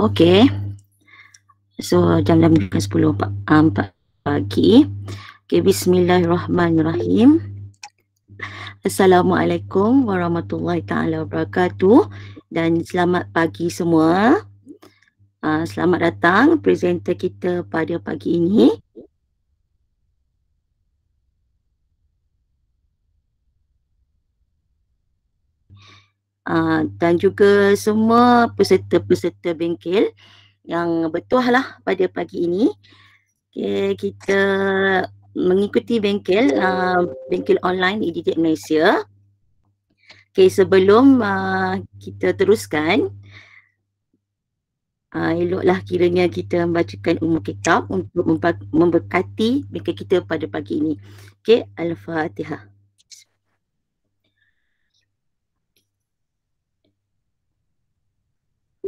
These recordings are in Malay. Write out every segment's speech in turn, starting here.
Okey, So, jam-jam 10.04 uh, pagi. Okay, bismillahirrahmanirrahim. Assalamualaikum warahmatullahi ta'ala wabarakatuh. Dan selamat pagi semua. Uh, selamat datang presenter kita pada pagi ini. Ah, dan juga semua peserta-peserta bengkel yang bertuahlah pada pagi ini. Okay, kita mengikuti bengkel, uh, bengkel online EDJ Malaysia. Okay, sebelum uh, kita teruskan, uh, eloklah kiranya kita membacakan umur kitab untuk membekati bengkel kita pada pagi ini. Okay, Al-Fatihah.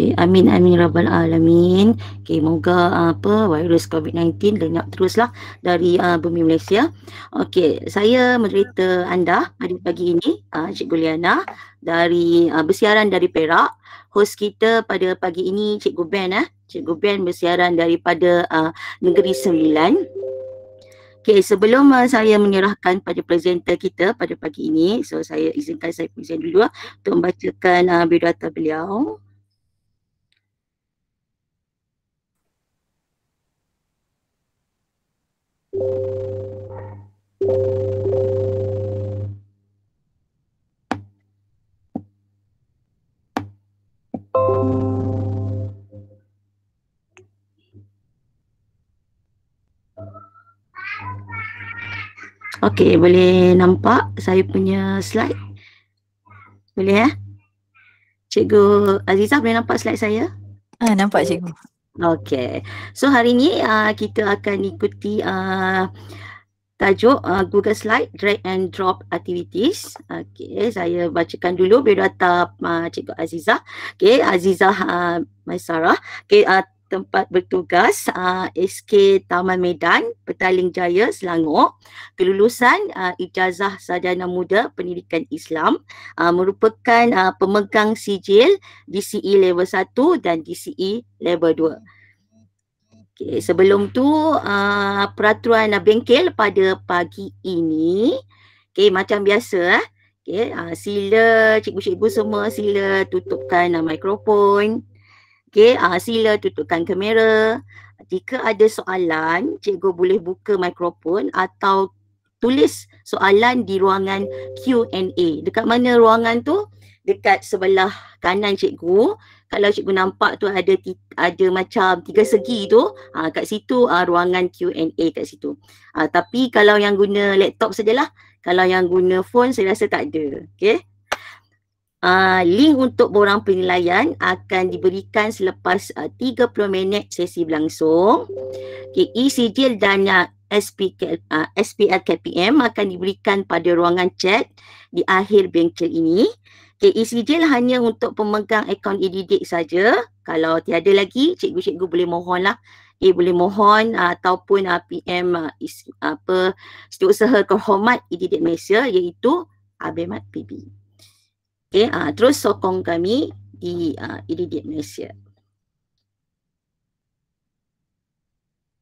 Okay, amin amin rabbal alamin. Okay, moga apa virus COVID-19 lenyap teruslah dari uh, bumi Malaysia. Okay, saya menderita anda hari pagi ini, uh, ah, Cik Guliana dari uh, bersiaran dari Perak. Host kita pada pagi ini Cik Ben eh. Cik Ben bersiaran daripada uh, Negeri Sembilan. Okay, sebelum uh, saya menyerahkan pada presenter kita pada pagi ini, so saya izinkan saya present dulu uh, untuk membacakan uh, biodata beliau. Okey, boleh nampak saya punya slide? Boleh ya? Eh? Cikgu Aziza boleh nampak slide saya? Ah, nampak cikgu. Okay. So hari ni uh, kita akan ikuti uh, tajuk uh, Google Slide Drag and Drop Activities. Okay. Saya bacakan dulu biodata uh, Cikgu Azizah. Okay. Aziza uh, Maisarah. Okay. Uh, tempat bertugas uh, ah, SK Taman Medan, Petaling Jaya, Selangor. Kelulusan uh, Ijazah Sarjana Muda Pendidikan Islam uh, merupakan uh, pemegang sijil DCE Level 1 dan DCE Level 2. Okay, sebelum tu uh, peraturan uh, bengkel pada pagi ini okay, macam biasa eh. Okay, uh, sila cikgu-cikgu semua sila tutupkan uh, mikrofon. mikrofon. Okay, uh, ah, sila tutupkan kamera. Jika ada soalan, cikgu boleh buka mikrofon atau tulis soalan di ruangan Q&A. Dekat mana ruangan tu? Dekat sebelah kanan cikgu. Kalau cikgu nampak tu ada ada macam tiga segi tu, uh, kat situ uh, ruangan Q&A kat situ. Uh, tapi kalau yang guna laptop sajalah. Kalau yang guna phone, saya rasa tak ada. Okay. Uh, link untuk borang penilaian akan diberikan selepas ah, uh, 30 minit sesi berlangsung. Okay, e-sigil dan uh, ah, SPK, uh, SPL KPM akan diberikan pada ruangan chat di akhir bengkel ini. Okay, e-sigil hanya untuk pemegang akaun e saja. Kalau tiada lagi, cikgu-cikgu boleh mohonlah. Eh, boleh mohon uh, ataupun uh, PM uh, is, apa, setiausaha kehormat e Malaysia iaitu Abimat PB okay, uh, ah, terus sokong kami di uh, ah, Iridium Malaysia.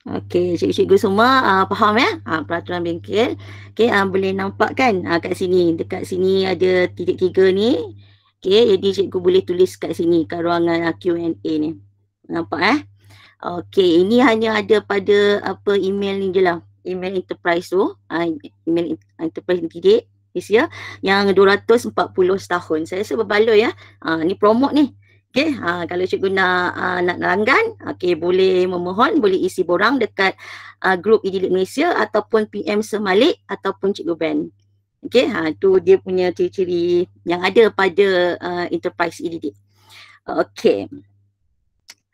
Okay, cikgu-cikgu semua uh, faham ya uh, peraturan bengkel. Okay, uh, boleh nampak kan uh, kat sini. Dekat sini ada titik tiga ni. Okay, jadi cikgu boleh tulis kat sini kat ruangan uh, Q&A ni. Nampak eh? Okay, ini hanya ada pada apa email ni je lah. Email enterprise tu. Uh, email enterprise ni titik this year yang 240 tahun. Saya rasa berbaloi ya. Ha, ni promote ni. Okay, ha, ah, kalau cikgu nak, ha, nak langgan, okay, boleh memohon, boleh isi borang dekat ha, grup Idilit Malaysia ataupun PM Semalik ataupun cikgu Ben. Okay, ha, tu dia punya ciri-ciri yang ada pada uh, enterprise Idilit. Okay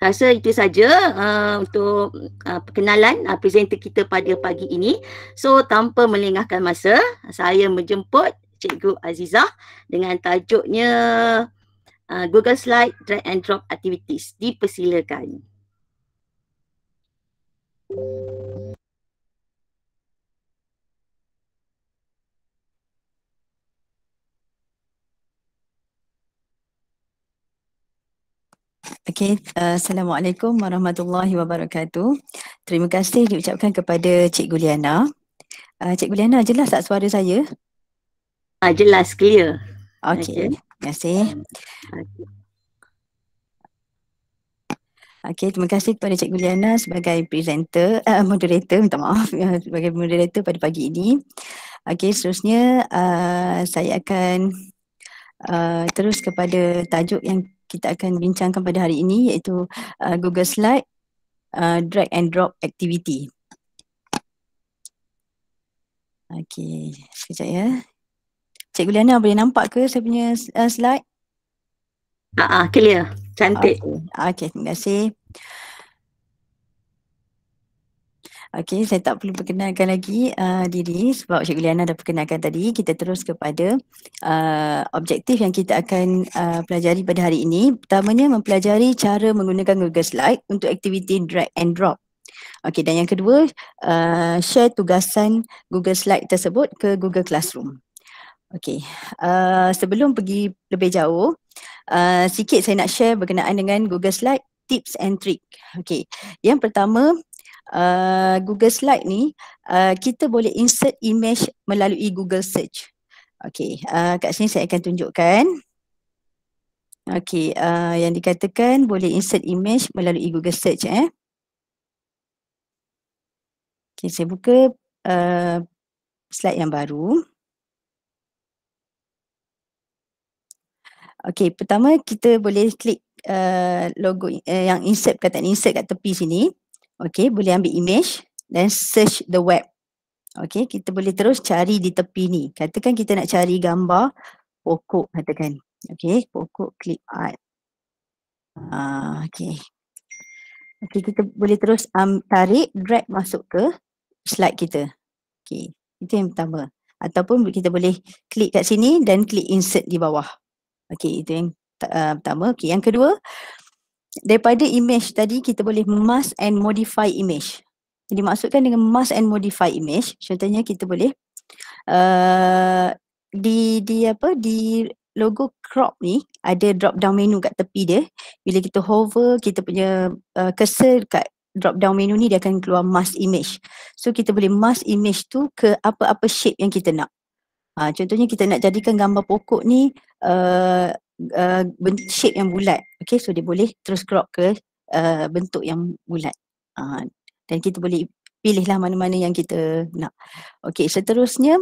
rasa ah, itu saja uh, untuk uh, perkenalan uh, presenter kita pada pagi ini. So tanpa melengahkan masa, saya menjemput Cikgu Azizah dengan tajuknya uh, Google Slide Drag and Drop Activities. Dipersilakan. Okay, uh, eh, Assalamualaikum warahmatullahi wabarakatuh. Terima kasih diucapkan kepada Cik Guliana. Uh, Cik Guliana, jelas tak suara saya? Ah, uh, jelas, clear. Okay. okay. Terima kasih. Okay, terima kasih kepada Cik Guliana sebagai presenter, uh, moderator, minta maaf, sebagai moderator pada pagi ini. Okay, seterusnya uh, saya akan uh, terus kepada tajuk yang kita akan bincangkan pada hari ini iaitu uh, Google Slide uh, drag and drop activity. Okey, sekejap ya. Cikgu Liana boleh nampak ke saya punya uh, slide? Ha ah, uh-uh, clear. Cantik. Okey, okay, terima kasih. Okey, saya tak perlu perkenalkan lagi uh, diri sebab Cikgu Liana dah perkenalkan tadi. Kita terus kepada uh, objektif yang kita akan uh, pelajari pada hari ini. Pertamanya, mempelajari cara menggunakan Google Slide untuk aktiviti drag and drop. Okey, dan yang kedua, uh, share tugasan Google Slide tersebut ke Google Classroom. Okey, uh, sebelum pergi lebih jauh, uh, sikit saya nak share berkenaan dengan Google Slide tips and trick. Okey, yang pertama uh, Google Slide ni, uh, kita boleh insert image melalui Google Search. Okey, uh, kat sini saya akan tunjukkan. Okey, uh, yang dikatakan boleh insert image melalui Google Search eh. Okey, saya buka uh, slide yang baru. Okey, pertama kita boleh klik uh, logo uh, yang insert kata insert kat tepi sini. Okay, boleh ambil image dan search the web. Okay, kita boleh terus cari di tepi ni. Katakan kita nak cari gambar pokok katakan. Okay, pokok clip art. Ah, okay. Okay, kita boleh terus um, tarik, drag masuk ke slide kita. Okay, itu yang pertama. Ataupun kita boleh klik kat sini dan klik insert di bawah. Okay, itu yang uh, pertama. Okay, yang kedua, daripada image tadi kita boleh mask and modify image. Jadi maksudkan dengan mask and modify image, contohnya kita boleh uh, di di apa di logo crop ni ada drop down menu kat tepi dia. Bila kita hover, kita punya uh, cursor kat drop down menu ni dia akan keluar mask image. So kita boleh mask image tu ke apa-apa shape yang kita nak. Ha, contohnya kita nak jadikan gambar pokok ni uh, uh, shape yang bulat. Okay, so dia boleh terus crop ke uh, bentuk yang bulat. Uh, dan kita boleh pilihlah mana-mana yang kita nak. Okay, seterusnya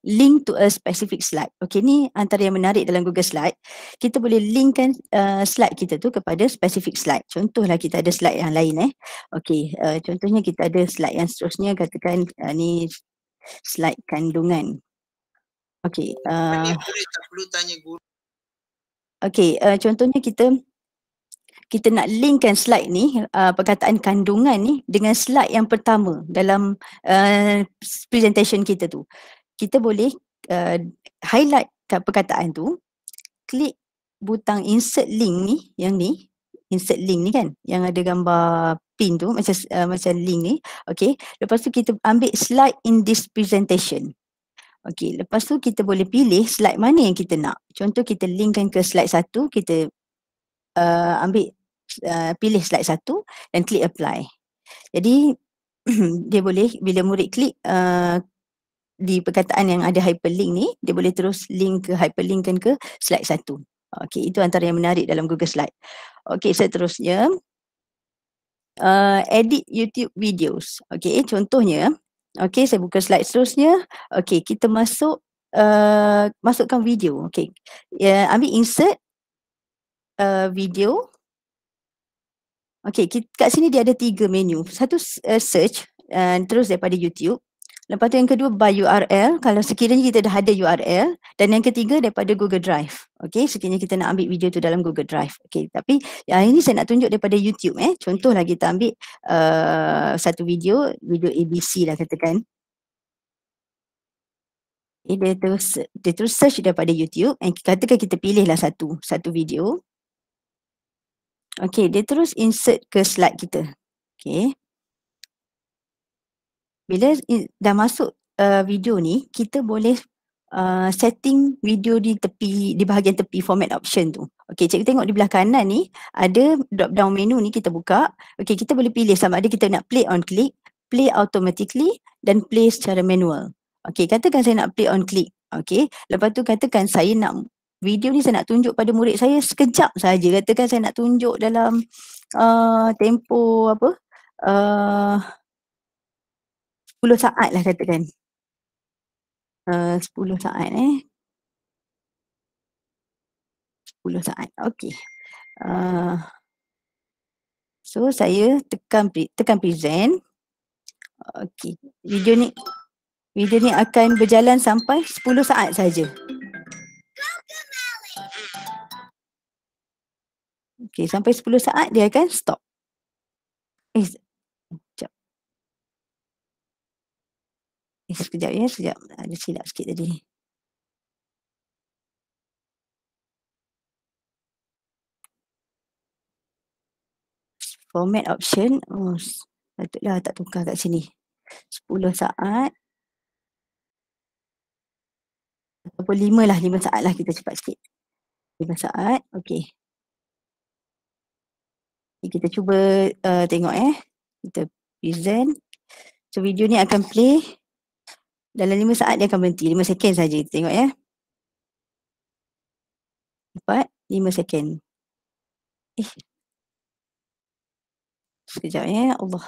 link to a specific slide. Okay, ni antara yang menarik dalam Google Slide. Kita boleh linkkan uh, slide kita tu kepada specific slide. Contohlah kita ada slide yang lain eh. Okay, uh, contohnya kita ada slide yang seterusnya katakan uh, ni slide kandungan. Okay. Uh, boleh tak perlu tanya guru. Okay, uh, eh, contohnya kita kita nak linkkan slide ni, uh, perkataan kandungan ni dengan slide yang pertama dalam uh, presentation kita tu. Kita boleh uh, highlight perkataan tu, klik butang insert link ni, yang ni, insert link ni kan, yang ada gambar pin tu, macam, uh, macam link ni. Okay, lepas tu kita ambil slide in this presentation. Okey, lepas tu kita boleh pilih slide mana yang kita nak. Contoh kita linkkan ke slide satu, kita uh, ambil uh, pilih slide satu dan klik apply. Jadi dia boleh bila murid klik uh, di perkataan yang ada hyperlink ni, dia boleh terus link ke hyperlinkkan ke slide satu. Okey, itu antara yang menarik dalam Google Slide. Okey, seterusnya. Uh, edit YouTube videos. Okey, contohnya Okey, saya buka slide seterusnya. Okey, kita masuk uh, masukkan video. Okey. Yeah, ambil insert uh, video. Okey, kat sini dia ada tiga menu. Satu uh, search uh, terus daripada YouTube. Lepas tu yang kedua by URL kalau sekiranya kita dah ada URL dan yang ketiga daripada Google Drive. Okey, sekiranya kita nak ambil video tu dalam Google Drive. Okey, tapi yang ini saya nak tunjuk daripada YouTube eh. Contohlah kita ambil uh, satu video, video ABC lah katakan. Okay, dia terus, dia terus search daripada YouTube and katakan kita pilih lah satu, satu video. Okey, dia terus insert ke slide kita. Okey bila dah masuk uh, video ni kita boleh uh, setting video di tepi di bahagian tepi format option tu. Okey, cikgu tengok di belah kanan ni ada drop down menu ni kita buka. Okey, kita boleh pilih sama ada kita nak play on click, play automatically dan play secara manual. Okey, katakan saya nak play on click. Okey, lepas tu katakan saya nak video ni saya nak tunjuk pada murid saya sekejap saja. Katakan saya nak tunjuk dalam uh, tempo apa? Uh, Sepuluh saat lah katakan. Eh, uh, 10 saat eh. sepuluh saat. Okay, Uh, eh, so saya tekan tekan present. Okay, Video ni video ni akan berjalan sampai sepuluh saat saja. Okay, sampai sepuluh saat dia akan stop. Eh, Eh, sekejap ya, sekejap. Ada silap sikit tadi. Format option. Oh, patutlah tak tukar kat sini. 10 saat. Ataupun 5 lah, 5 saat lah kita cepat sikit. 5 saat, okay Kita cuba uh, tengok eh. Kita present. So video ni akan play. Dalam lima saat dia akan berhenti. Lima second saja kita tengok ya. Empat, lima second. Eh. Sekejap ya. Allah.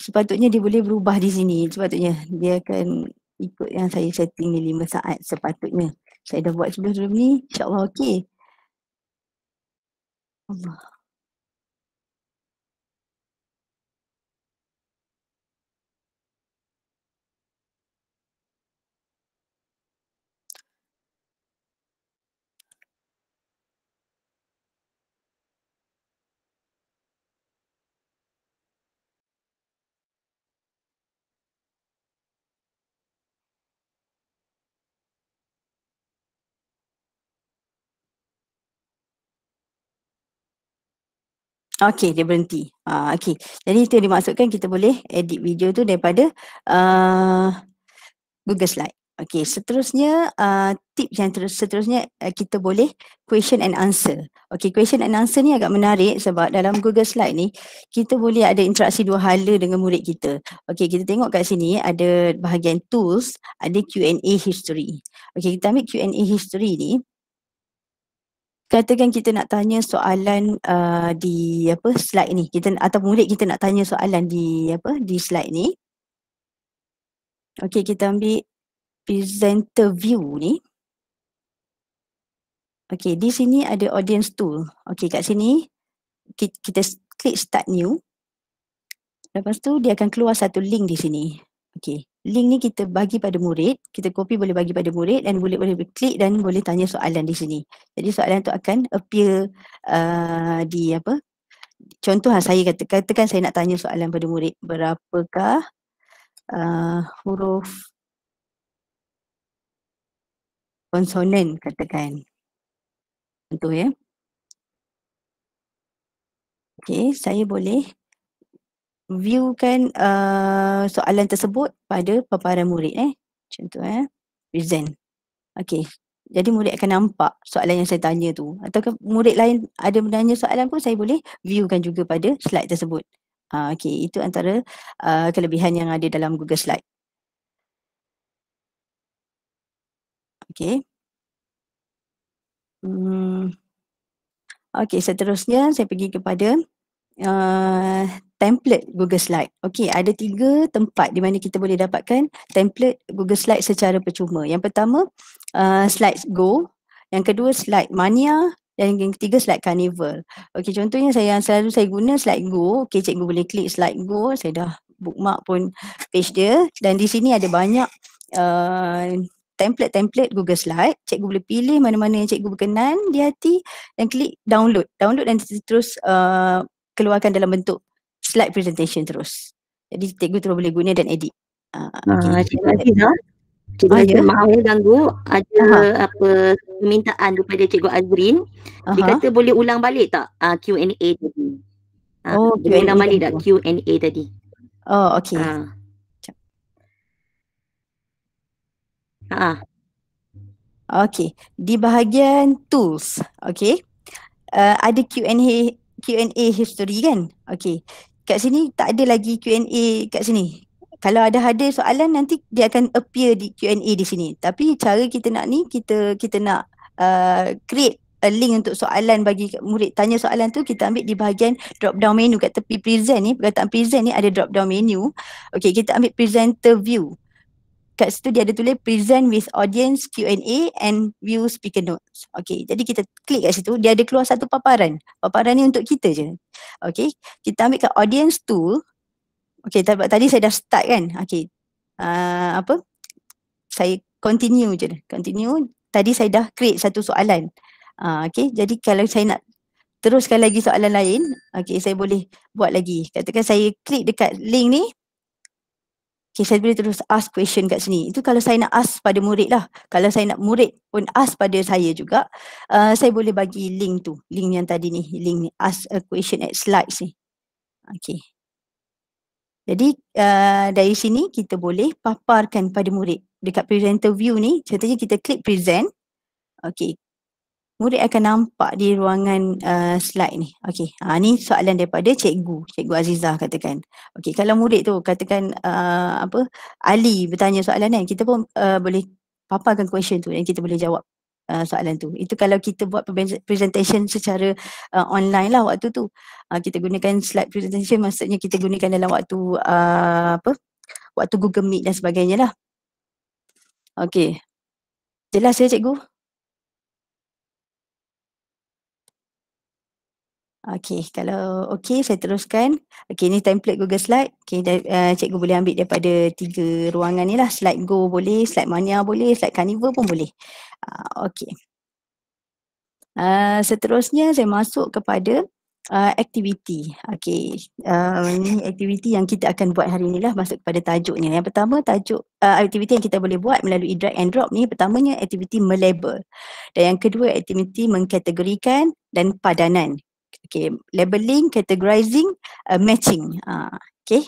Sepatutnya dia boleh berubah di sini. Sepatutnya dia akan ikut yang saya setting ni 5 saat sepatutnya. Saya dah buat sebelum ni, insyaAllah okey. Allah. Okey, dia berhenti. Ha, Okey, jadi itu yang dimaksudkan kita boleh edit video tu daripada uh, Google Slide. Okey, seterusnya uh, tip yang terus, seterusnya uh, kita boleh question and answer. Okey, question and answer ni agak menarik sebab dalam Google Slide ni kita boleh ada interaksi dua hala dengan murid kita. Okey, kita tengok kat sini ada bahagian tools, ada Q&A history. Okey, kita ambil Q&A history ni katakan kita nak tanya soalan uh, di apa slide ni kita atau murid kita nak tanya soalan di apa di slide ni okey kita ambil presenter view ni okey di sini ada audience tool okey kat sini kita, klik start new lepas tu dia akan keluar satu link di sini okey link ni kita bagi pada murid, kita copy boleh bagi pada murid dan boleh boleh klik dan boleh tanya soalan di sini. Jadi soalan tu akan appear uh, di apa? Contoh lah, saya kata, katakan saya nak tanya soalan pada murid. Berapakah uh, huruf konsonan katakan. Contoh ya. Okey, saya boleh viewkan uh, soalan tersebut pada paparan murid eh. Macam tu eh. Present. Okay. Jadi murid akan nampak soalan yang saya tanya tu. Atau murid lain ada menanya soalan pun saya boleh viewkan juga pada slide tersebut. Uh, ah, okay. Itu antara uh, kelebihan yang ada dalam Google Slide. Okay. Hmm. Okay, seterusnya saya pergi kepada uh, template Google Slide. Okey, ada tiga tempat di mana kita boleh dapatkan template Google Slide secara percuma. Yang pertama, uh, Slides Go. Yang kedua, Slide Mania. Dan yang ketiga, Slide Carnival. Okey, contohnya saya yang selalu saya guna Slide Go. Okey, cikgu boleh klik Slide Go. Saya dah bookmark pun page dia. Dan di sini ada banyak uh, template-template Google Slide. Cikgu boleh pilih mana-mana yang cikgu berkenan di hati dan klik download. Download dan terus uh, keluarkan dalam bentuk slide presentation terus. Jadi cikgu terus boleh guna dan edit. Uh, okay. Ah, ah cikgu Cikgu oh, Azrin maaf ganggu. Ada ha. apa permintaan kepada Cikgu Azrin. Aha. Dia kata boleh ulang balik tak uh, ah, Q&A tadi? Uh, oh, boleh ulang balik tak Q&A tadi? Oh, okey. Ha. Uh. Ha. Okey, di bahagian tools. Okey. Uh, ada Q&A Q&A history kan. okay. Kat sini tak ada lagi Q&A kat sini. Kalau ada ada soalan nanti dia akan appear di Q&A di sini. Tapi cara kita nak ni kita kita nak uh, create a link untuk soalan bagi murid tanya soalan tu kita ambil di bahagian drop down menu kat tepi present ni perkataan present ni ada drop down menu Okay, kita ambil presenter view kat situ dia ada tulis present with audience Q&A and view speaker notes. Okay, jadi kita klik kat situ, dia ada keluar satu paparan. Paparan ni untuk kita je. Okay, kita ambil kat audience tool. Okay, tadi saya dah start kan. Okay, uh, ah, apa? Saya continue je. Continue. Tadi saya dah create satu soalan. Uh, ah, okay, jadi kalau saya nak teruskan lagi soalan lain, okay, saya boleh buat lagi. Katakan saya klik dekat link ni, Okay, saya boleh terus ask question kat sini. Itu kalau saya nak ask pada murid lah. Kalau saya nak murid pun ask pada saya juga, uh, saya boleh bagi link tu. Link yang tadi ni. Link ni. Ask a question at slides ni. Okay. Jadi uh, dari sini kita boleh paparkan pada murid. Dekat present view ni, contohnya kita klik present. Okay, murid akan nampak di ruangan uh, slide ni. Okey, ha, ni soalan daripada cikgu, cikgu Azizah katakan. Okey, kalau murid tu katakan uh, apa Ali bertanya soalan kan, kita pun uh, boleh paparkan question tu dan kita boleh jawab uh, soalan tu. Itu kalau kita buat presentation secara uh, online lah waktu tu. Uh, kita gunakan slide presentation maksudnya kita gunakan dalam waktu uh, apa? Waktu Google Meet dan sebagainya lah. Okey. Jelas ya cikgu? Okey, kalau okey saya teruskan. Okey, ni template Google Slide. Okey, uh, cikgu boleh ambil daripada tiga ruangan ni lah. Slide Go boleh, Slide Mania boleh, Slide Carnival pun boleh. Uh, okey. Uh, seterusnya saya masuk kepada uh, aktiviti. Okey, um, ni aktiviti yang kita akan buat hari ni lah masuk kepada tajuk ni. Yang pertama tajuk uh, aktiviti yang kita boleh buat melalui drag and drop ni pertamanya aktiviti melabel. Dan yang kedua aktiviti mengkategorikan dan padanan. Okay, labeling, categorizing, uh, matching. Uh, okay,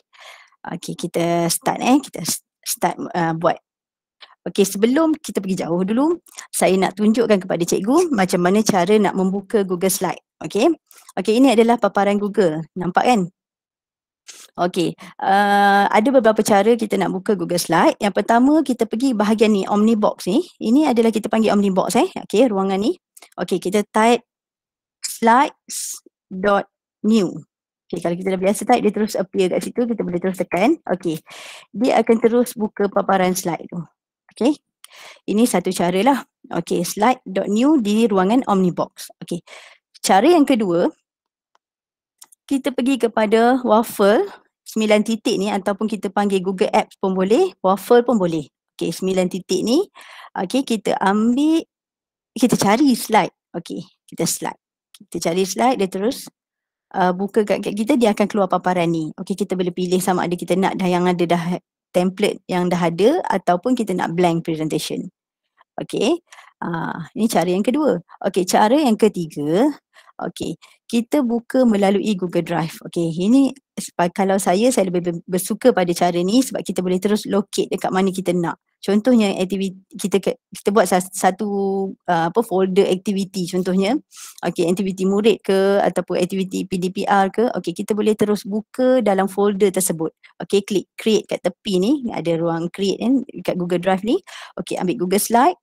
okay kita start eh, kita start uh, buat. Okay, sebelum kita pergi jauh dulu, saya nak tunjukkan kepada cikgu macam mana cara nak membuka Google Slide. Okay, okay ini adalah paparan Google. Nampak kan? Okay, uh, ada beberapa cara kita nak buka Google Slide. Yang pertama, kita pergi bahagian ni, Omnibox ni. Ini adalah kita panggil Omnibox eh. Okay, ruangan ni. Okay, kita type slides.new. Okay, kalau kita dah biasa type, dia terus appear kat situ. Kita boleh terus tekan. Okay. Dia akan terus buka paparan slide tu. Okay. Ini satu cara lah. Okay, slide.new di ruangan Omnibox. Okay. Cara yang kedua, kita pergi kepada waffle. Sembilan titik ni ataupun kita panggil Google Apps pun boleh. Waffle pun boleh. Okay, sembilan titik ni. Okay, kita ambil, kita cari slide. Okay, kita slide kita cari slide dia terus uh, buka kat, kat kita dia akan keluar paparan ni. Okey kita boleh pilih sama ada kita nak dah yang ada dah template yang dah ada ataupun kita nak blank presentation. Okey. Uh, ini cara yang kedua. Okey cara yang ketiga Okey, kita buka melalui Google Drive. Okey, ini sebab kalau saya saya lebih bersuka pada cara ni sebab kita boleh terus locate dekat mana kita nak contohnya aktiviti kita kita buat satu uh, apa folder aktiviti contohnya okey aktiviti murid ke ataupun aktiviti PDPR ke okey kita boleh terus buka dalam folder tersebut okey klik create kat tepi ni ada ruang create kan dekat Google Drive ni okey ambil Google Slide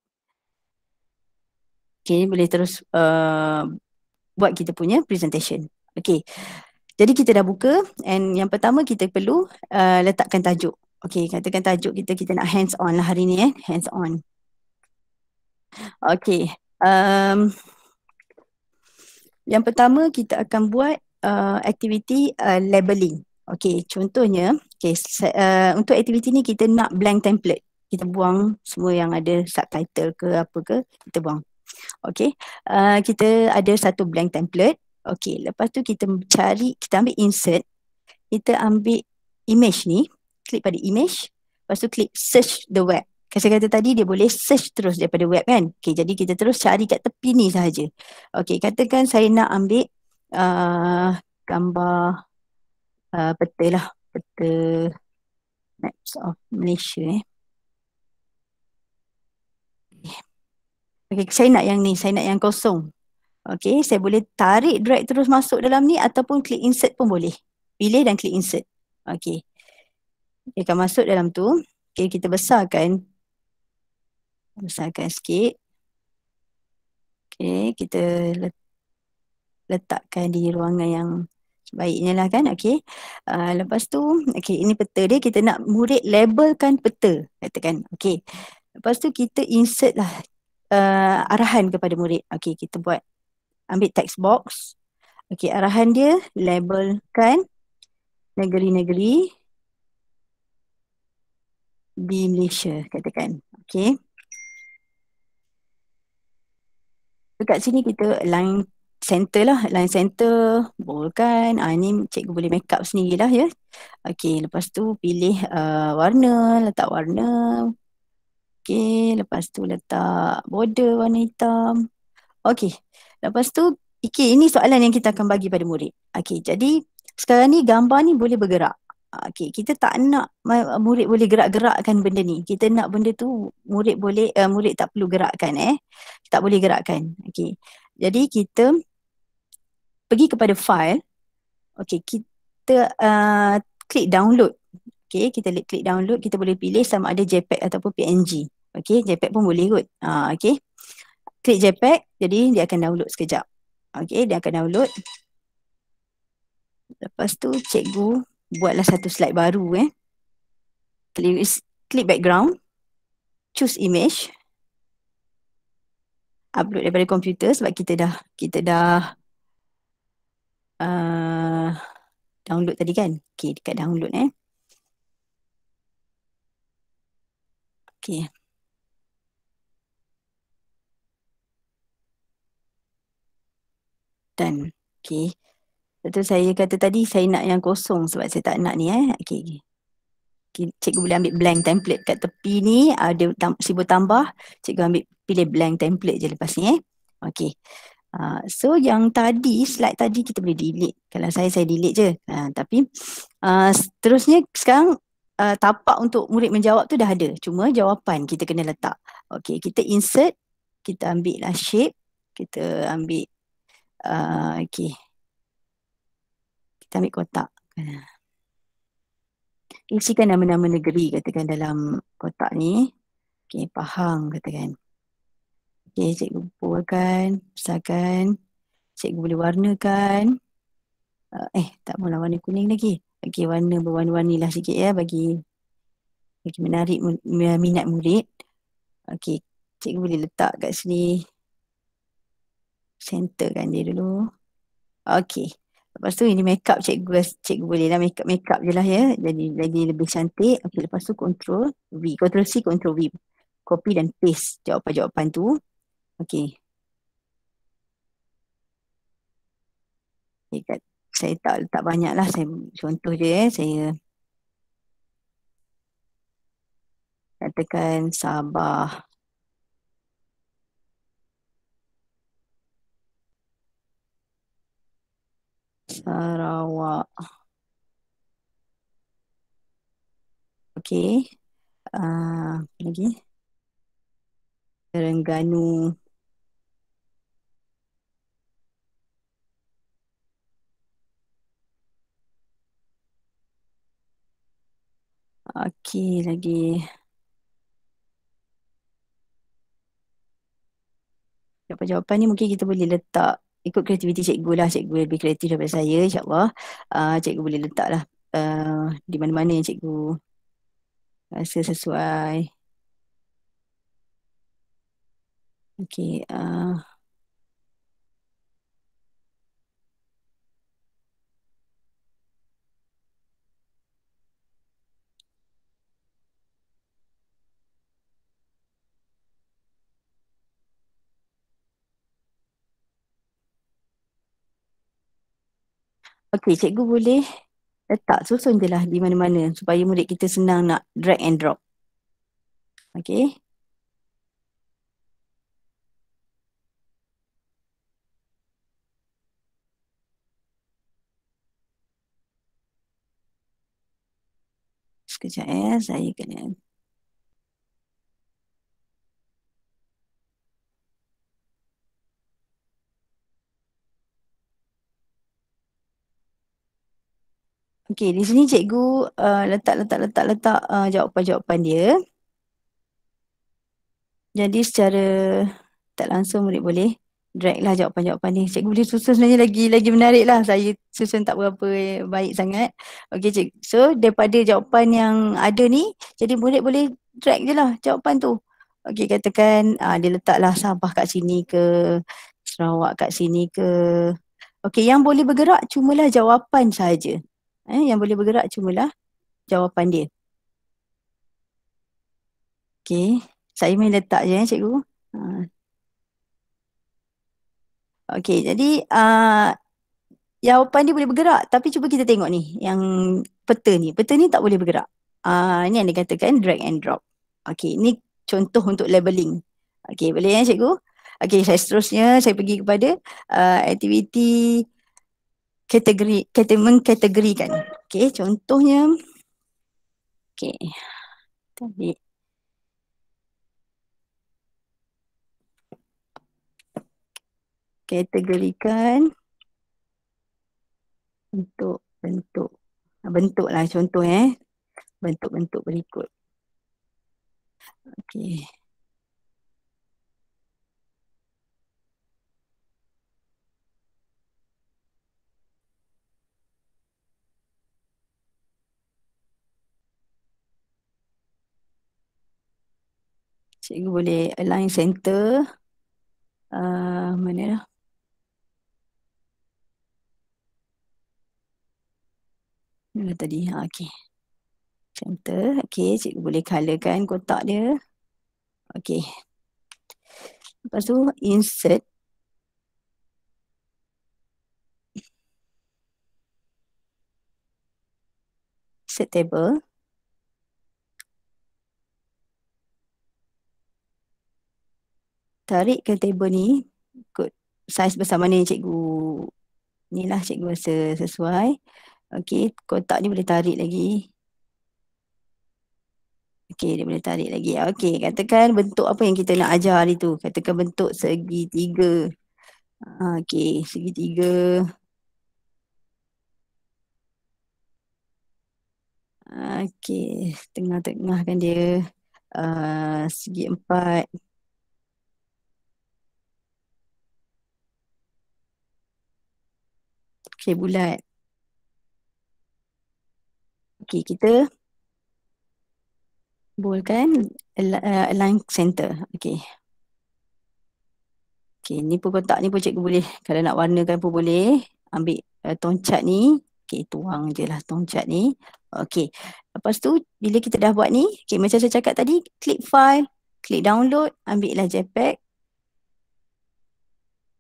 okey boleh terus uh, buat kita punya presentation okey jadi kita dah buka and yang pertama kita perlu uh, letakkan tajuk Okay, katakan tajuk kita, kita nak hands on lah hari ni eh. Hands on. Okay. Um, yang pertama kita akan buat uh, aktiviti uh, labeling. Okay, contohnya. Okay, uh, untuk aktiviti ni kita nak blank template. Kita buang semua yang ada subtitle ke apa ke, kita buang. Okay, uh, kita ada satu blank template. Okay, lepas tu kita cari, kita ambil insert. Kita ambil image ni klik pada image lepas tu klik search the web Kasi kata tadi dia boleh search terus daripada web kan okay, jadi kita terus cari kat tepi ni sahaja okay, katakan saya nak ambil uh, gambar uh, peta lah peta maps of Malaysia eh Okay, saya nak yang ni, saya nak yang kosong. Okay, saya boleh tarik drag terus masuk dalam ni ataupun klik insert pun boleh. Pilih dan klik insert. Okay, dia akan masuk dalam tu. Okay, kita besarkan. Besarkan sikit. Okay, kita letakkan di ruangan yang baiknya lah kan. Okay. Uh, ah, lepas tu, okay, ini peta dia. Kita nak murid labelkan peta. Katakan. Okay. Lepas tu kita insert lah uh, arahan kepada murid. Okay, kita buat. Ambil text box. Okay, arahan dia labelkan negeri-negeri di Malaysia katakan. Okay. Dekat sini kita align center lah. Align center, bolehkan. Ah, ni cikgu boleh make up sendiri lah ya. Okay, lepas tu pilih uh, warna, letak warna. Okay, lepas tu letak border warna hitam. Okay, lepas tu, okay, ini soalan yang kita akan bagi pada murid. Okay, jadi sekarang ni gambar ni boleh bergerak. Ah, okay, kita tak nak murid boleh gerak-gerakkan benda ni. Kita nak benda tu murid boleh uh, murid tak perlu gerakkan eh. Tak boleh gerakkan. Okay. Jadi kita pergi kepada file. Okay, kita uh, klik download. Okay, kita klik download. Kita boleh pilih sama ada JPEG ataupun PNG. Okay, JPEG pun boleh kot. Uh, ah, okay. Klik JPEG. Jadi dia akan download sekejap. Okay, dia akan download. Lepas tu cikgu buatlah satu slide baru eh. Click background. Choose image. Upload daripada komputer sebab kita dah kita dah uh, download tadi kan. Okay, dekat download eh. okay. Done. okay. Betul saya kata tadi saya nak yang kosong sebab saya tak nak ni eh. Okey. Okay. Cikgu boleh ambil blank template kat tepi ni. Ada ah, uh, tam sibuk tambah. Cikgu ambil pilih blank template je lepas ni eh. Okey. Uh, so yang tadi, slide tadi kita boleh delete. Kalau saya, saya delete je. Uh, tapi uh, seterusnya sekarang uh, tapak untuk murid menjawab tu dah ada. Cuma jawapan kita kena letak. Okay. kita insert. Kita ambil lah shape. Kita ambil. Uh, Okey kita ambil kotak. Isikan nama-nama negeri katakan dalam kotak ni. Okey, Pahang katakan. Okey, cikgu kumpulkan, besarkan. Cikgu boleh warnakan. Uh, eh, tak mula warna kuning lagi. Okey, warna berwarna-warni lah sikit ya bagi bagi menarik minat murid. okay, cikgu boleh letak kat sini. Centerkan dia dulu. okay. Lepas tu ini make up cikgu, cikgu boleh lah make up, make up je lah ya. Jadi jadi lebih cantik. okay lepas tu control V. Control C, control V. Copy dan paste jawapan-jawapan tu. okay Okay, kat, saya tak letak banyak lah. Saya, contoh je eh. Saya katakan Sabah. Sarawak. Okey. Ah, uh, lagi. Terengganu. Okey, lagi. Jawapan-jawapan ni mungkin kita boleh letak ikut kreativiti cikgu lah cikgu lebih kreatif daripada saya insyaAllah uh, cikgu boleh letak lah uh, ah, di mana-mana yang cikgu rasa sesuai okay uh. Ah. Okey, cikgu boleh letak susun je lah di mana-mana supaya murid kita senang nak drag and drop. Okey. Sekejap ya, saya kena Okay, di sini cikgu uh, letak, letak, letak, letak uh, jawapan-jawapan dia. Jadi secara tak langsung murid boleh drag lah jawapan-jawapan ni. Cikgu boleh susun sebenarnya lagi, lagi menarik lah. Saya susun tak berapa baik sangat. Okay cikgu. So daripada jawapan yang ada ni, jadi murid boleh drag je lah jawapan tu. Okay katakan uh, dia letaklah sampah kat sini ke, Sarawak kat sini ke. Okay yang boleh bergerak cumalah jawapan saja. Eh, yang boleh bergerak cumalah jawapan dia. Okay. Saya main letak je eh, cikgu. Ha. Okay, jadi uh, jawapan dia boleh bergerak. Tapi cuba kita tengok ni. Yang peta ni. Peta ni tak boleh bergerak. Uh, ah, ni yang dia katakan drag and drop. Okay, ni contoh untuk labelling. Okay, boleh ya eh, cikgu? Okay, saya seterusnya saya pergi kepada uh, aktiviti kategori kategori mengkategorikan. Okey, contohnya okey. Tadi kategorikan untuk bentuk bentuk, bentuklah contoh eh bentuk-bentuk berikut. Okey. Cikgu boleh align center. Uh, mana dah? Mana tadi? Ha, okay. Center. Okay, cikgu boleh colorkan kotak dia. Okay. Lepas tu, insert. set table. Tarik ke table ni ikut saiz besar mana ni cikgu ni lah cikgu rasa sesuai Okey, kotak ni boleh tarik lagi Okey, dia boleh tarik lagi Okey, katakan bentuk apa yang kita nak ajar hari tu katakan bentuk segi tiga ha, Okey, segi tiga Okey, tengah-tengahkan dia uh, segi empat Okey, bulat. Okey, kita bolehkan uh, align center. Okey. Okey, ni pun kotak ni pun cikgu boleh. Kalau nak warnakan pun boleh. Ambil uh, tongcat ni. Okey, tuang je lah tongcat ni. Okey. Lepas tu, bila kita dah buat ni, okay, macam saya cakap tadi, klik file, klik download, ambil lah JPEG.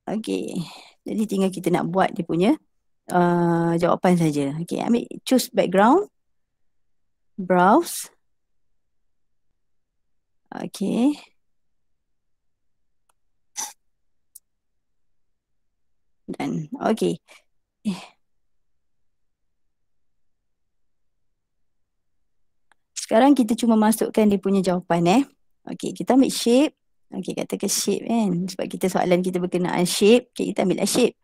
Okey. Jadi tinggal kita nak buat dia punya uh, jawapan saja. Okay, ambil choose background. Browse. Okay. Dan okay. Eh. Sekarang kita cuma masukkan dia punya jawapan eh. Okay, kita ambil shape. Okay, katakan shape kan. Sebab kita soalan kita berkenaan shape. Okay, kita ambil lah shape.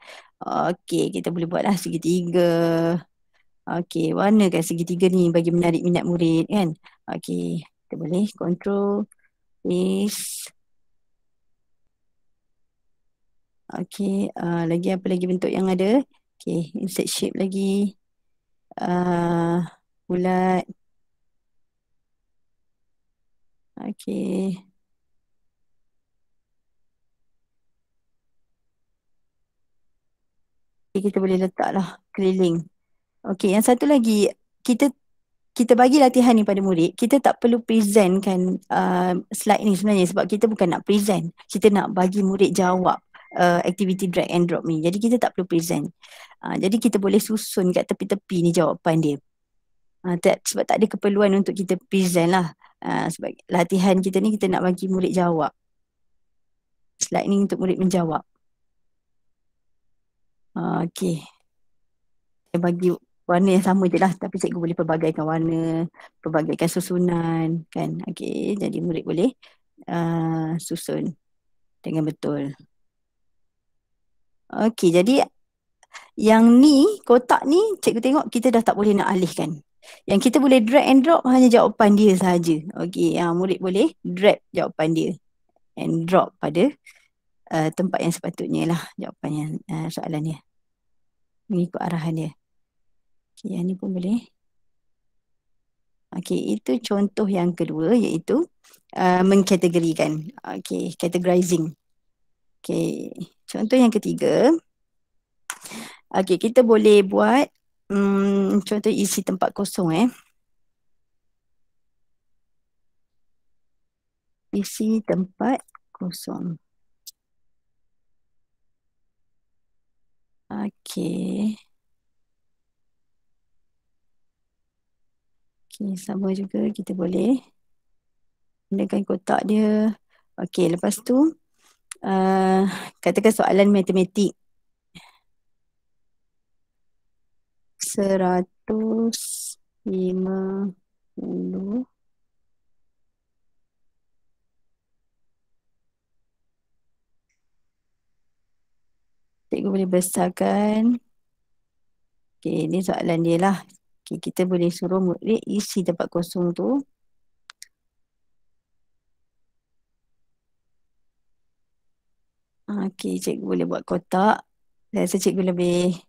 Okay, kita boleh buatlah segitiga. Okay, warna kan segitiga ni bagi menarik minat murid kan. Okay, kita boleh control space. Okay, uh, lagi apa lagi bentuk yang ada? Okay, insert shape lagi. Uh, bulat. Okay. Okay, kita boleh letaklah keliling. Okey, yang satu lagi kita kita bagi latihan ni pada murid, kita tak perlu present kan uh, slide ni sebenarnya sebab kita bukan nak present. Kita nak bagi murid jawab uh, aktiviti drag and drop ni. Jadi kita tak perlu present. Uh, jadi kita boleh susun kat tepi-tepi ni jawapan dia. Uh, tak, sebab tak ada keperluan untuk kita present lah. Uh, sebab latihan kita ni kita nak bagi murid jawab. Slide ni untuk murid menjawab. Ah, okay. Saya bagi warna yang sama je lah tapi cikgu boleh pelbagaikan warna, pelbagaikan susunan kan. Okay jadi murid boleh uh, susun dengan betul. Okay jadi yang ni kotak ni cikgu tengok kita dah tak boleh nak alihkan. Yang kita boleh drag and drop hanya jawapan dia sahaja. Okay uh, ah, murid boleh drag jawapan dia and drop pada uh, tempat yang sepatutnya lah jawapan yang uh, soalan dia mengikut arahan dia. Okey, yang ni pun boleh. Okay itu contoh yang kedua iaitu uh, mengkategorikan. okay categorizing. Okay contoh yang ketiga. okay kita boleh buat um, contoh isi tempat kosong eh. Isi tempat kosong. Okey. Okey, sama juga kita boleh gunakan kotak dia. Okey, lepas tu uh, katakan soalan matematik. seratus lima puluh. Cikgu boleh besarkan. Okey, ini soalan dia lah. Okay, kita boleh suruh murid isi tempat kosong tu. Ah, okay, cikgu boleh buat kotak. Saya rasa cikgu lebih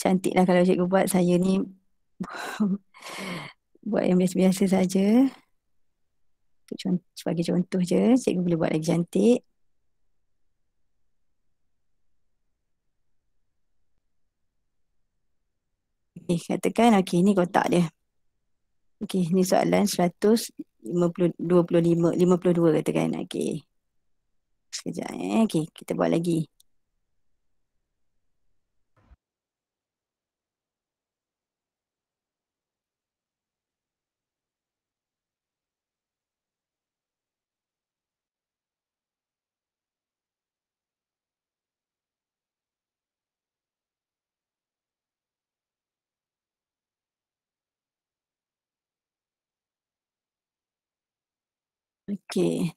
cantik lah kalau cikgu buat. Saya ni buat yang biasa-biasa saja. Sebagai contoh je, cikgu boleh buat lagi cantik. Eh, katakan okey ni kotak dia. Okey, ni soalan 152 52 katakan. Okey. Sekejap eh. Okey, kita buat lagi. Okay,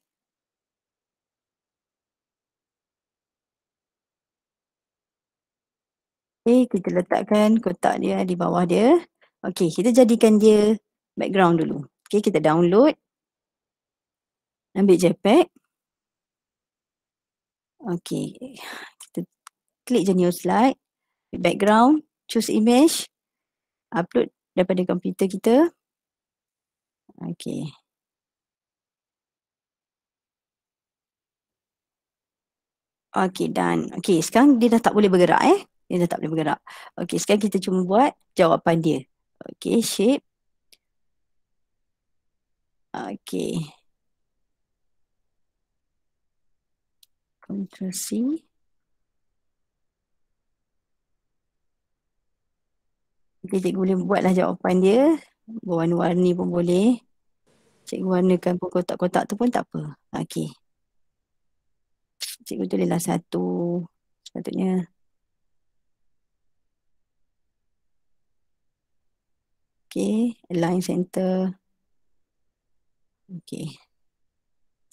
okay, kita letakkan kotak dia di bawah dia. Okay, kita jadikan dia background dulu. Okay, kita download. Ambil JPEG. Okay, kita klik je new slide. Background, choose image. Upload daripada komputer kita. Okay. Okay, dan Okay, sekarang dia dah tak boleh bergerak eh. Dia dah tak boleh bergerak. Okay, sekarang kita cuma buat jawapan dia. Okay, shape. Okay. Ctrl C. Okay, cikgu boleh lah jawapan dia. Berwarna-warni pun boleh. Cikgu warnakan pun kotak-kotak tu pun tak apa. Okay cikgu tulislah satu sepatutnya okey align center okey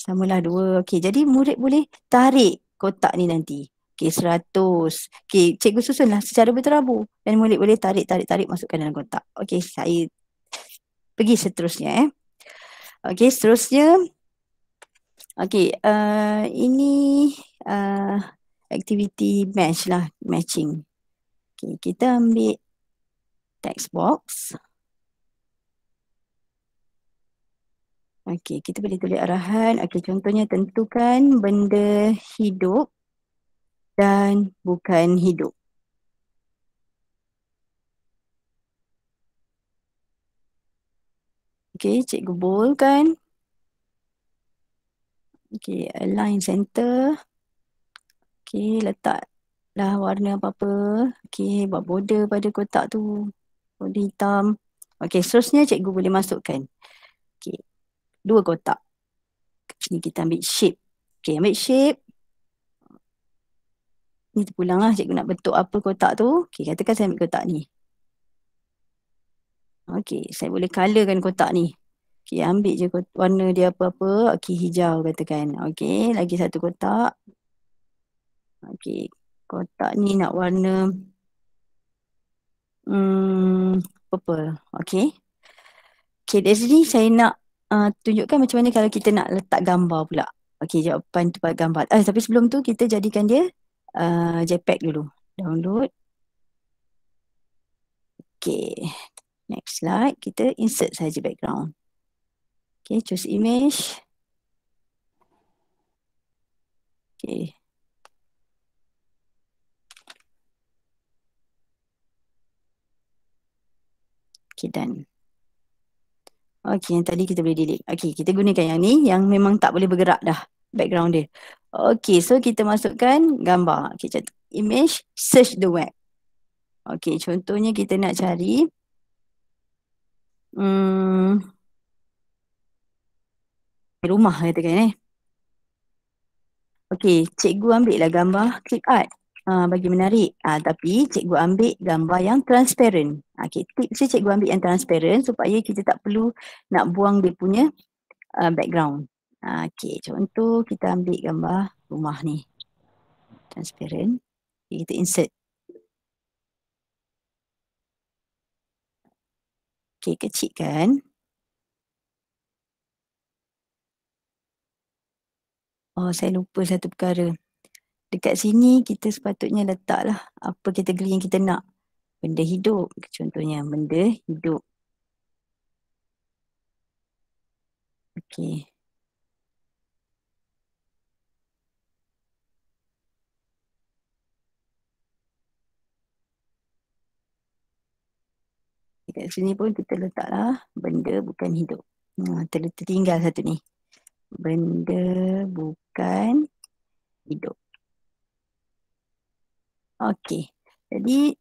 samalah dua okey jadi murid boleh tarik kotak ni nanti okey seratus. okey cikgu susunlah secara berterabur dan murid boleh tarik tarik tarik masukkan dalam kotak okey saya pergi seterusnya eh okey seterusnya Okay, uh, eh, ini uh, eh, activity match lah, matching. Okay, kita ambil text box. Okay, kita boleh tulis arahan. Okay, contohnya tentukan benda hidup dan bukan hidup. Okay, cikgu bolehkan. kan? Okay, align center. Okay, letak dah warna apa-apa. Okay, buat border pada kotak tu. Border hitam. Okay, seterusnya cikgu boleh masukkan. Okay, dua kotak. Sini kita ambil shape. Okay, ambil shape. Ni terpulang lah cikgu nak bentuk apa kotak tu. Okay, katakan saya ambil kotak ni. Okay, saya boleh colorkan kotak ni. Okey, ambil je warna dia apa-apa. Okey, hijau katakan. Okay, lagi satu kotak. Okay, kotak ni nak warna hmm, purple. Okay. Okay, dari sini saya nak uh, tunjukkan macam mana kalau kita nak letak gambar pula. Okay, jawapan tu buat gambar. Ah, tapi sebelum tu kita jadikan dia uh, JPEG dulu. Download. Okay, Next slide, kita insert saja background. Okay, choose image. Okay. Okay, done. Okay, yang tadi kita boleh delete. Okay, kita gunakan yang ni yang memang tak boleh bergerak dah background dia. Okay, so kita masukkan gambar. Okay, contoh. Image, search the web. Okay, contohnya kita nak cari. Hmm rumah kata kan eh. Okey, cikgu ambil lah gambar clip art. Ha, bagi menarik. Ha, tapi cikgu ambil gambar yang transparent. Ha, ah, okay, tips saya cikgu ambil yang transparent supaya kita tak perlu nak buang dia punya uh, background. Ha, okay, contoh kita ambil gambar rumah ni. Transparent. Okay, kita insert. Okay, kecil kan? Oh, saya lupa satu perkara. Dekat sini kita sepatutnya letaklah apa kategori yang kita nak. Benda hidup contohnya, benda hidup. Okey. Dekat sini pun kita letaklah benda bukan hidup. Ha, tertinggal satu ni benda bukan hidup. Okey. Jadi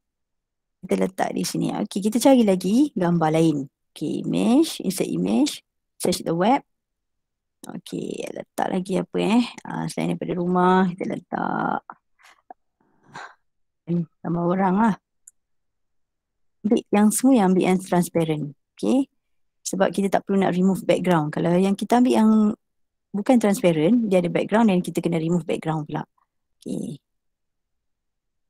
kita letak di sini. Okey, kita cari lagi gambar lain. Okey, image, insert image, search the web. Okey, letak lagi apa eh? Uh, selain daripada rumah, kita letak eh, gambar orang lah. Ambil yang semua yang ambil yang transparent. Okey. Sebab kita tak perlu nak remove background. Kalau yang kita ambil yang bukan transparent, dia ada background dan kita kena remove background pula. Okay.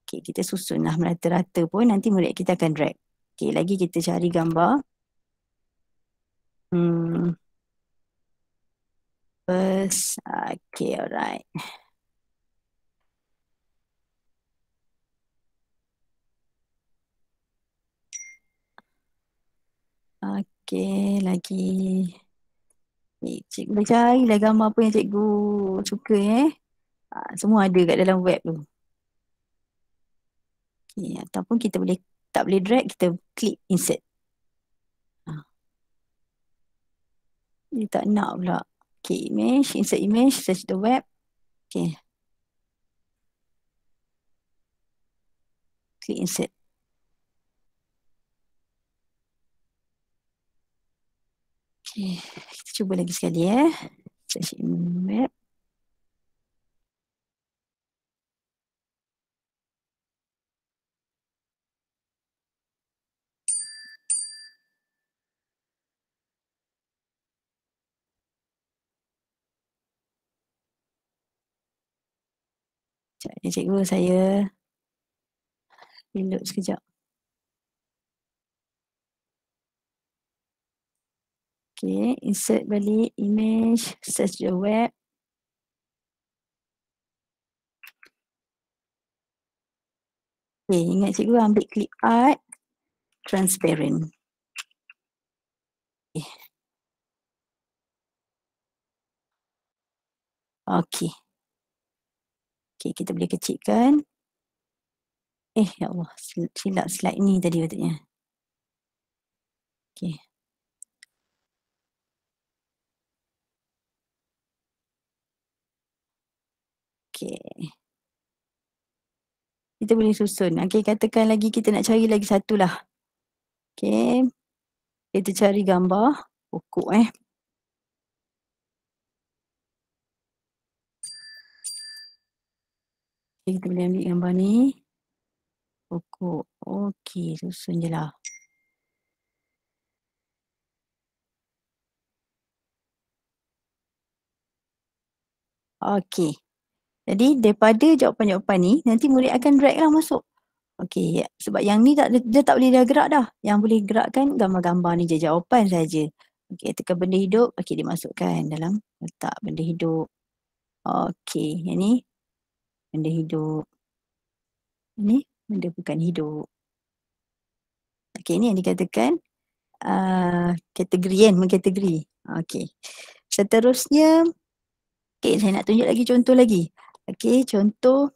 Okay, kita susun lah merata-rata pun nanti murid kita akan drag. Okay, lagi kita cari gambar. Hmm. First, okay, alright. Okay, lagi. Ni cikgu dah carilah gambar apa yang cikgu suka eh. Ha, semua ada kat dalam web tu. Okay, ataupun kita boleh tak boleh drag, kita klik insert. Ha. Dia tak nak pula. Okay, image, insert image, search the web. Okay. Klik insert. Okay. Kita cuba lagi sekali ya. Search in cikgu saya. Reload sekejap. Okay, insert balik image, search the web. Okay, ingat cikgu ambil clip art, transparent. Okay. Okay. Okay, kita boleh kecilkan. Eh, ya Allah, silap slide ni tadi betulnya. Okay. Okey. Kita boleh susun. Okay, katakan lagi kita nak cari lagi satu lah. Okay, Kita cari gambar pokok eh. Okay, kita boleh ambil gambar ni. Pokok. Okay, susun je lah. Okey. Jadi daripada jawapan-jawapan ni nanti murid akan drag lah masuk. Okey sebab yang ni tak, dia tak boleh dah gerak dah. Yang boleh gerakkan gambar-gambar ni je jawapan saja. Okey tekan benda hidup. Okey dimasukkan dalam letak benda hidup. Okey yang ni benda hidup. Ni benda bukan hidup. Okey ni yang dikatakan uh, kategori kan mengkategori. Okey seterusnya Okey, saya nak tunjuk lagi contoh lagi. Okey, contoh.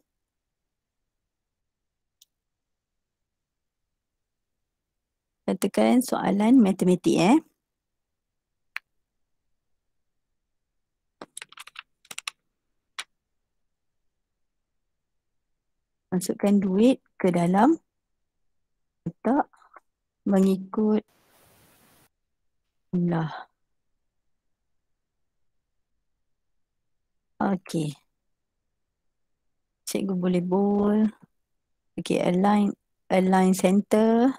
Katakan soalan matematik eh. Masukkan duit ke dalam kotak mengikut jumlah. Okey cikgu boleh bold. Okay, align align center.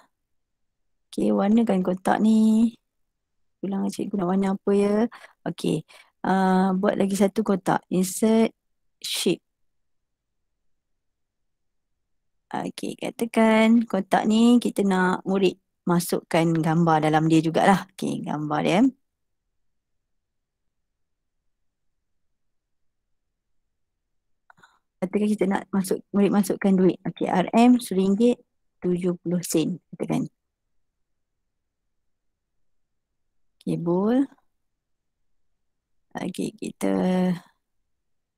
Okay, warna kan kotak ni. Ulang lah cikgu nak warna apa ya. Okay, uh, buat lagi satu kotak. Insert shape. Okay, katakan kotak ni kita nak murid masukkan gambar dalam dia jugalah. Okay, gambar dia. katakan kita nak masuk murid masukkan duit. Okey RM RM70 sen katakan. Kabel. Lagi okay, kita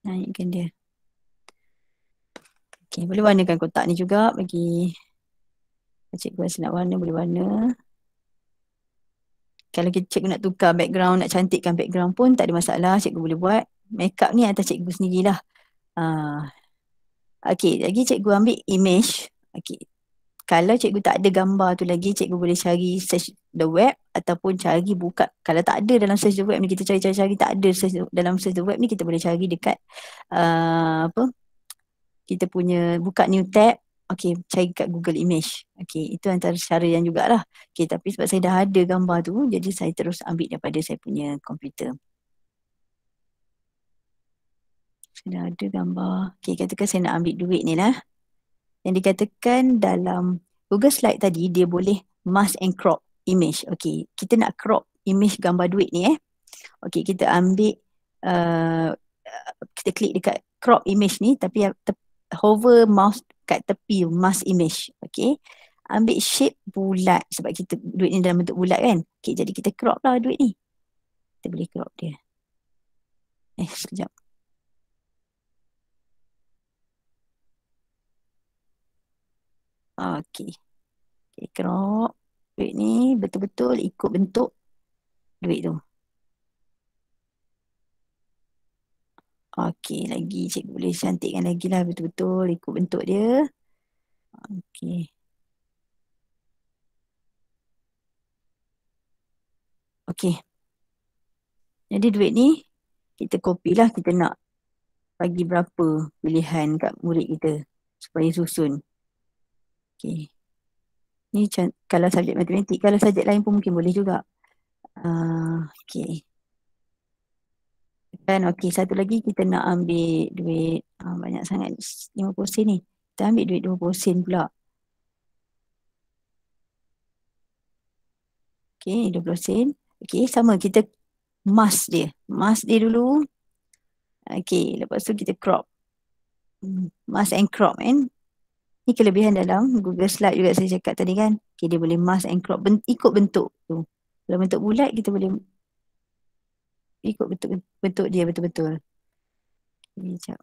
naikkan dia. Okey boleh warnakan kotak ni juga bagi cikgu rasa nak warna boleh warna. Kalau kita cikgu nak tukar background, nak cantikkan background pun tak ada masalah cikgu boleh buat. Makeup ni atas cikgu sendirilah. lah. Ah. okay, lagi cikgu ambil image. Okay. Kalau cikgu tak ada gambar tu lagi, cikgu boleh cari search the web ataupun cari buka. Kalau tak ada dalam search the web ni, kita cari-cari tak ada search the, dalam search the web ni, kita boleh cari dekat uh, apa? kita punya buka new tab. Okay, cari kat Google Image. Okay, itu antara cara yang jugalah. Okay, tapi sebab saya dah ada gambar tu, jadi saya terus ambil daripada saya punya komputer. Sudah ada gambar. Okay, katakan saya nak ambil duit ni lah. Yang dikatakan dalam Google Slide tadi, dia boleh mask and crop image. Okay, kita nak crop image gambar duit ni eh. Okay, kita ambil, uh, kita klik dekat crop image ni tapi hover mouse kat tepi mask image. Okay, ambil shape bulat sebab kita duit ni dalam bentuk bulat kan. Okay, jadi kita crop lah duit ni. Kita boleh crop dia. Eh, sekejap. Okey. Okey, kerok. Duit ni betul-betul ikut bentuk duit tu. Okey, lagi cikgu boleh cantikkan lagi lah betul-betul ikut bentuk dia. Okey. Okey. Jadi duit ni kita copy lah kita nak bagi berapa pilihan kat murid kita supaya susun. Okay. Ni kalau subjek matematik, kalau subjek lain pun mungkin boleh juga. Uh, ah, okay. Dan okay, satu lagi kita nak ambil duit uh, banyak sangat 50 sen ni. Kita ambil duit 20 sen pula. Okay, 20 sen. Okay, sama kita mask dia. Mask dia dulu. Okay, lepas tu kita crop. Hmm, mask and crop kan. Eh? Ni kelebihan dalam Google Slide juga saya cakap tadi kan. Okay, dia boleh mask and crop bent ikut bentuk tu. Kalau bentuk bulat kita boleh ikut bentuk, bentuk dia betul-betul. Okay, sekejap.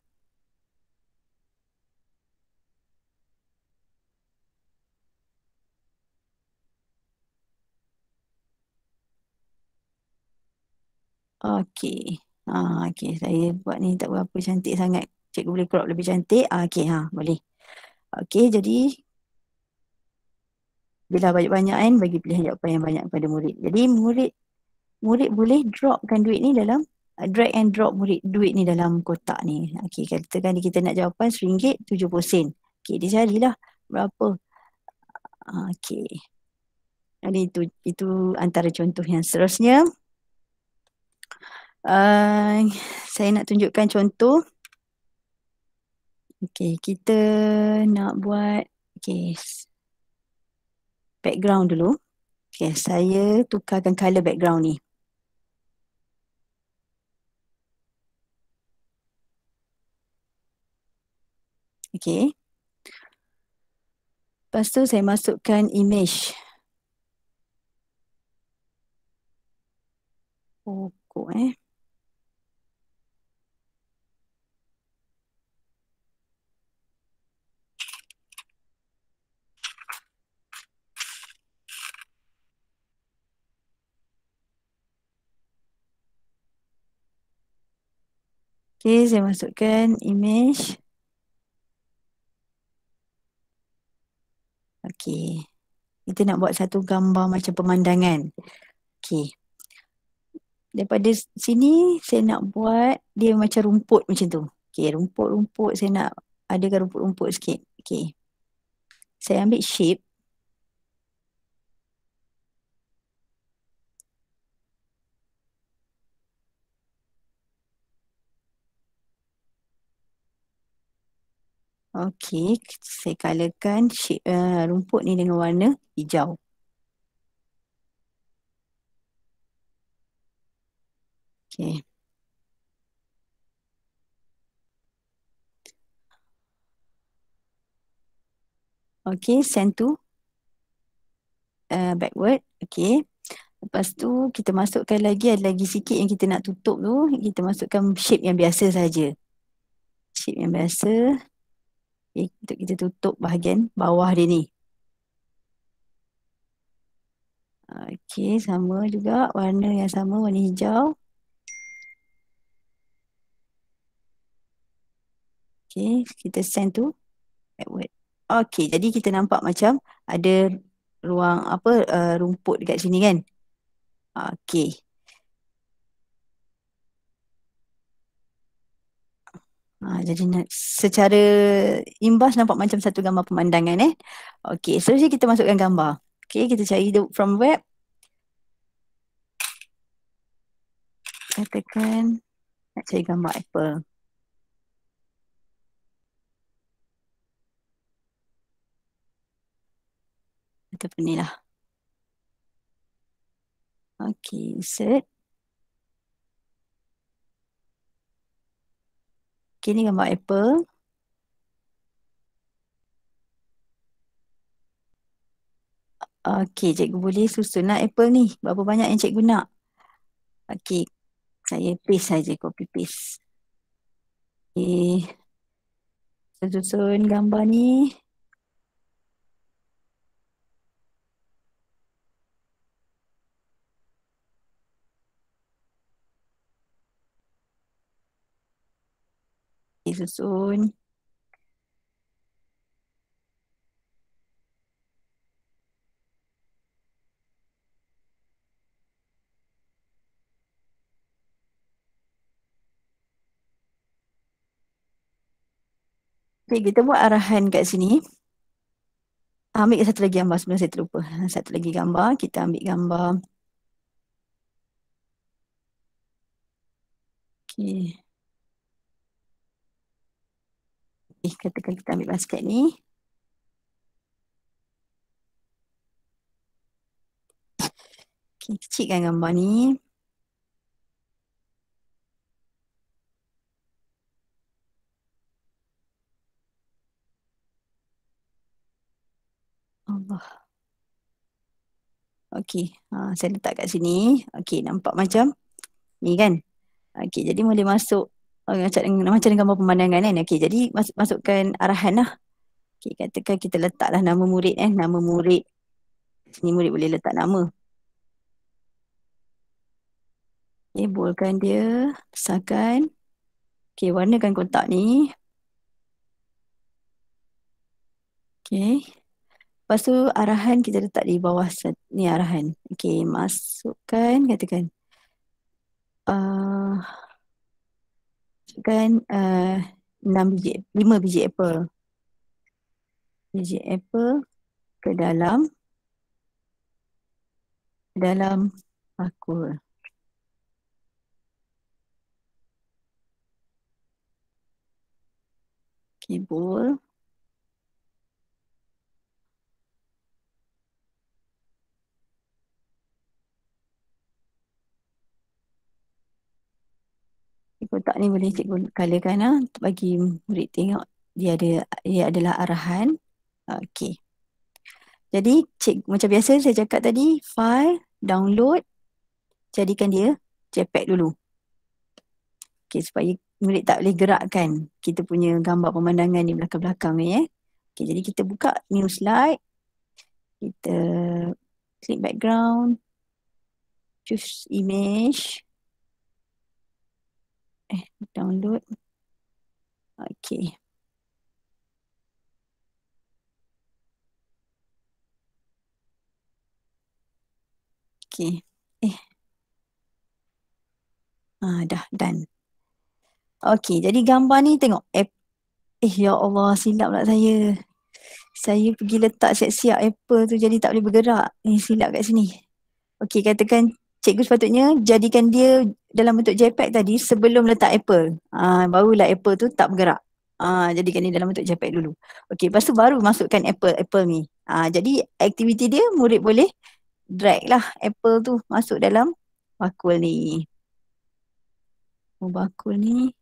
Okey. Ah, okey, saya buat ni tak berapa cantik sangat. Cikgu boleh crop lebih cantik. Ah, okey, ha, boleh. Okey, jadi bila banyak-banyak kan bagi pilihan jawapan yang banyak kepada murid. Jadi murid murid boleh dropkan duit ni dalam uh, drag and drop murid duit ni dalam kotak ni. Okey, katakan ni kita nak jawapan RM1.70. Okey, dia carilah berapa. Ah, okey. Ini itu, itu antara contoh yang seterusnya. Uh, saya nak tunjukkan contoh. Okay, kita nak buat okay. background dulu. Okay, saya tukarkan color background ni. Okay. Lepas tu saya masukkan image. Pokok eh. Okay, saya masukkan image. Okay. Kita nak buat satu gambar macam pemandangan. Okay. Daripada sini, saya nak buat dia macam rumput macam tu. Okay, rumput-rumput. Saya nak adakan rumput-rumput sikit. Okay. Saya ambil shape. Okey, saya kalakan shape, uh, rumput ni dengan warna hijau. Okey. Okey, send to uh, eh, backward. Okey. Lepas tu kita masukkan lagi ada lagi sikit yang kita nak tutup tu, kita masukkan shape yang biasa saja. Shape yang biasa. Okay, eh, untuk kita tutup bahagian bawah dia ni. Okey, sama juga warna yang sama warna hijau. Okay, kita send tu backward. Okey, jadi kita nampak macam ada ruang apa uh, rumput dekat sini kan? Okay. Ha, jadi secara imbas nampak macam satu gambar pemandangan eh. Okey, seterusnya kita masukkan gambar. Okey, kita cari the, from web. Katakan nak cari gambar apple. Ataupun ni lah. Okey, search. Okay, ni gambar apple. Okay, cikgu boleh susun lah apple ni. Berapa banyak yang cikgu nak? Okey, saya paste saja copy paste. Okey, saya susun gambar ni. susun. Okay, kita buat arahan kat sini. Ambil satu lagi gambar sebelum saya terlupa. Satu lagi gambar. Kita ambil gambar. Okay. Eh, katakan kita ambil basket ni. Okay, kecilkan gambar ni. Allah. Okay, ha, saya letak kat sini. Okay, nampak macam ni kan? Okay, jadi boleh masuk Oh, macam, macam dengan gambar pemandangan kan. Okey, jadi masuk, masukkan arahan lah. Okey, katakan kita letaklah nama murid eh. Nama murid. Sini murid boleh letak nama. Okey, bolehkan dia. Besarkan. Okey, warnakan kotak ni. Okey. Pastu arahan kita letak di bawah ni arahan. Okey, masukkan katakan. Uh, masukkan uh, eh, 6 biji, 5 biji apple. Biji apple ke dalam ke dalam bakul. Okay, kotak ni boleh cikgu colorkan ah ha? bagi murid tengok dia ada dia adalah arahan. Okey. Jadi cik macam biasa saya cakap tadi file download jadikan dia JPEG dulu. Okey supaya murid tak boleh gerakkan kita punya gambar pemandangan di belakang-belakang ni eh. Okey jadi kita buka new slide. Kita click background choose image eh download okey okey eh ah dah done okey jadi gambar ni tengok eh, eh ya Allah silap pula saya saya pergi letak siap-siap apple tu jadi tak boleh bergerak eh silap kat sini okey katakan cikgu sepatutnya jadikan dia dalam bentuk JPEG tadi sebelum letak Apple. Ah uh, barulah Apple tu tak bergerak. Ah uh, jadikan ni dalam bentuk JPEG dulu. Okey, lepas tu baru masukkan Apple Apple ni. uh, jadi aktiviti dia murid boleh drag lah Apple tu masuk dalam bakul ni. Oh bakul ni.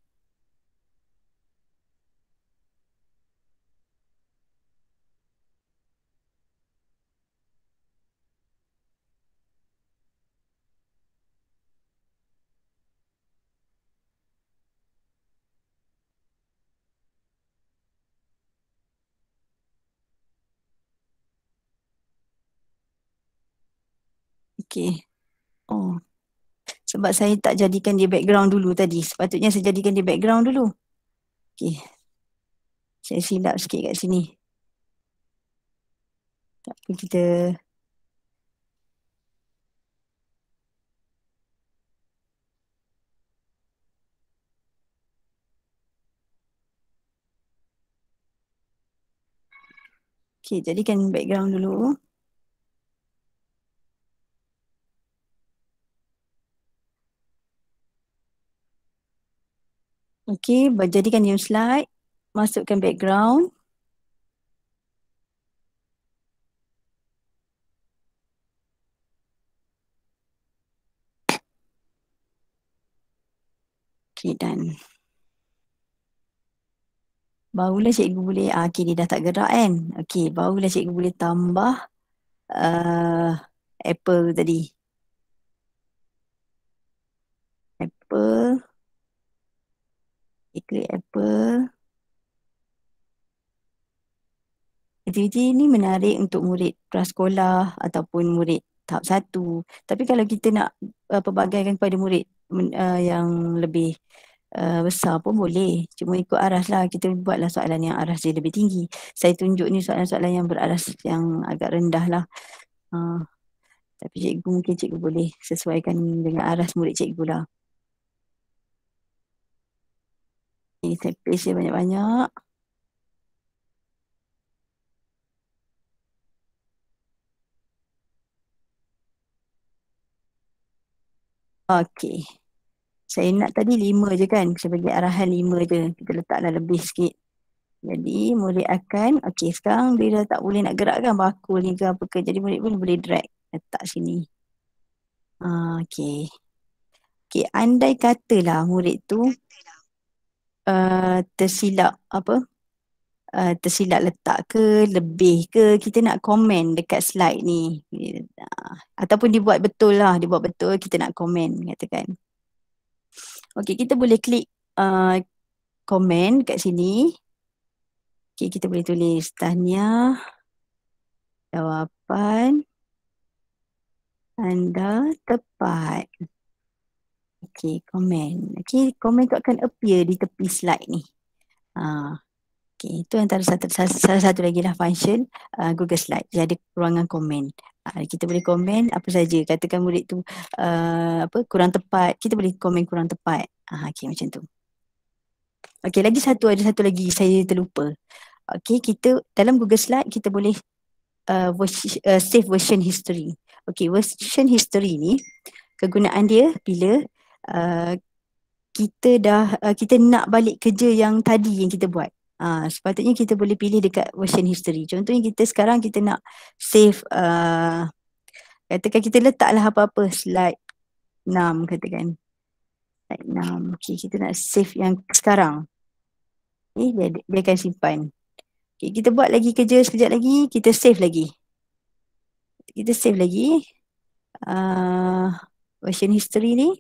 Okay. Oh. Sebab saya tak jadikan dia background dulu tadi. Sepatutnya saya jadikan dia background dulu. Okay. Saya silap sikit kat sini. Tak apa kita... Okay, jadikan background dulu. Okey, jadikan new slide. Masukkan background. Okey, done. Barulah cikgu boleh, ah, okey dia dah tak gerak kan. Okey, barulah cikgu boleh tambah uh, apple tadi. Apple. Okay, klik apple. Aktiviti ini menarik untuk murid prasekolah ataupun murid tahap satu. Tapi kalau kita nak uh, eh, perbagaikan kepada murid uh, yang lebih uh, besar pun boleh. Cuma ikut aras lah. Kita buatlah soalan yang aras dia lebih tinggi. Saya tunjuk ni soalan-soalan yang beraras yang agak rendah lah. Uh, tapi cikgu mungkin cikgu boleh sesuaikan dengan aras murid cikgu lah. Ini saya banyak-banyak. Okey. Saya nak tadi lima je kan. Saya bagi arahan lima je. Kita letaklah lebih sikit. Jadi murid akan, okey sekarang dia dah tak boleh nak gerakkan bakul ni ke apa ke. Jadi murid pun boleh drag letak sini. Ah, okey. Okey, andai katalah murid tu katalah. Eh, tersilap apa uh, tersilap letak ke lebih ke kita nak komen dekat slide ni uh, ataupun dibuat betul lah dibuat betul kita nak komen katakan okey kita boleh klik eh, komen uh, kat sini okey kita boleh tulis tahniah jawapan anda tepat Okay, komen. Okay, komen tu akan appear di tepi slide ni. Ha. Okay, itu antara satu, salah satu lagi lah function uh, Google Slide. Dia ada ruangan komen. Uh, kita boleh komen apa saja. Katakan murid tu uh, apa kurang tepat. Kita boleh komen kurang tepat. Uh, ha, okay, macam tu. Okay, lagi satu. Ada satu lagi saya terlupa. Okay, kita dalam Google Slide kita boleh uh, vers- uh, save version history. Okay, version history ni kegunaan dia bila Uh, kita dah uh, kita nak balik kerja yang tadi yang kita buat Uh, sepatutnya kita boleh pilih dekat version history. Contohnya kita sekarang kita nak save uh, katakan kita letaklah apa-apa slide 6 katakan. Slide 6. Okay, kita nak save yang sekarang. Okay, dia, dia akan simpan. Okay, kita buat lagi kerja sekejap lagi. Kita save lagi. Kita save lagi. Uh, version history ni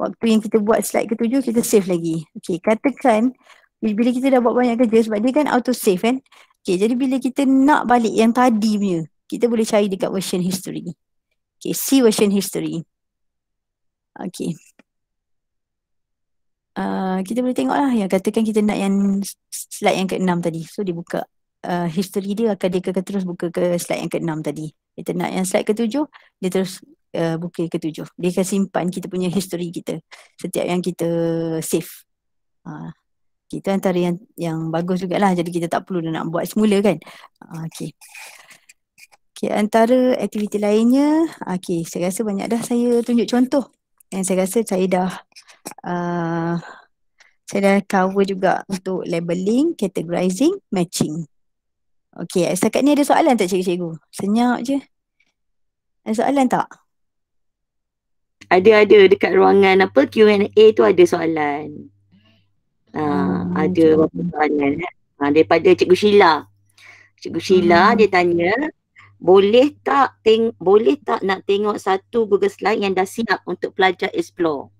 waktu yang kita buat slide ketujuh kita save lagi. Okey, katakan bila kita dah buat banyak kerja sebab dia kan auto save kan. Okey, jadi bila kita nak balik yang tadi punya, kita boleh cari dekat version history. Okey, see version history. Okey. Uh, kita boleh tengok lah yang katakan kita nak yang slide yang ke-6 tadi. So dia buka uh, history dia akan dia akan terus buka ke slide yang ke-6 tadi. Kita nak yang slide ke-7, dia terus uh, eh, buku yang ketujuh. Dia akan simpan kita punya history kita. Setiap yang kita save. Uh, itu antara yang, yang bagus juga lah. Jadi kita tak perlu nak buat semula kan. Uh, ha, okay. Okay, antara aktiviti lainnya. Okay, saya rasa banyak dah saya tunjuk contoh. Dan saya rasa saya dah... Uh, saya dah cover juga untuk labelling, categorizing, matching. Okay, setakat ni ada soalan tak cikgu-cikgu? Senyap je. Ada soalan tak? Ada-ada dekat ruangan apa Q&A tu ada soalan. Uh, hmm, ada beberapa soalan eh. uh, daripada Cikgu Sheila. Cikgu Sheila hmm. dia tanya, boleh tak teng- boleh tak nak tengok satu Google Slide yang dah siap untuk pelajar explore?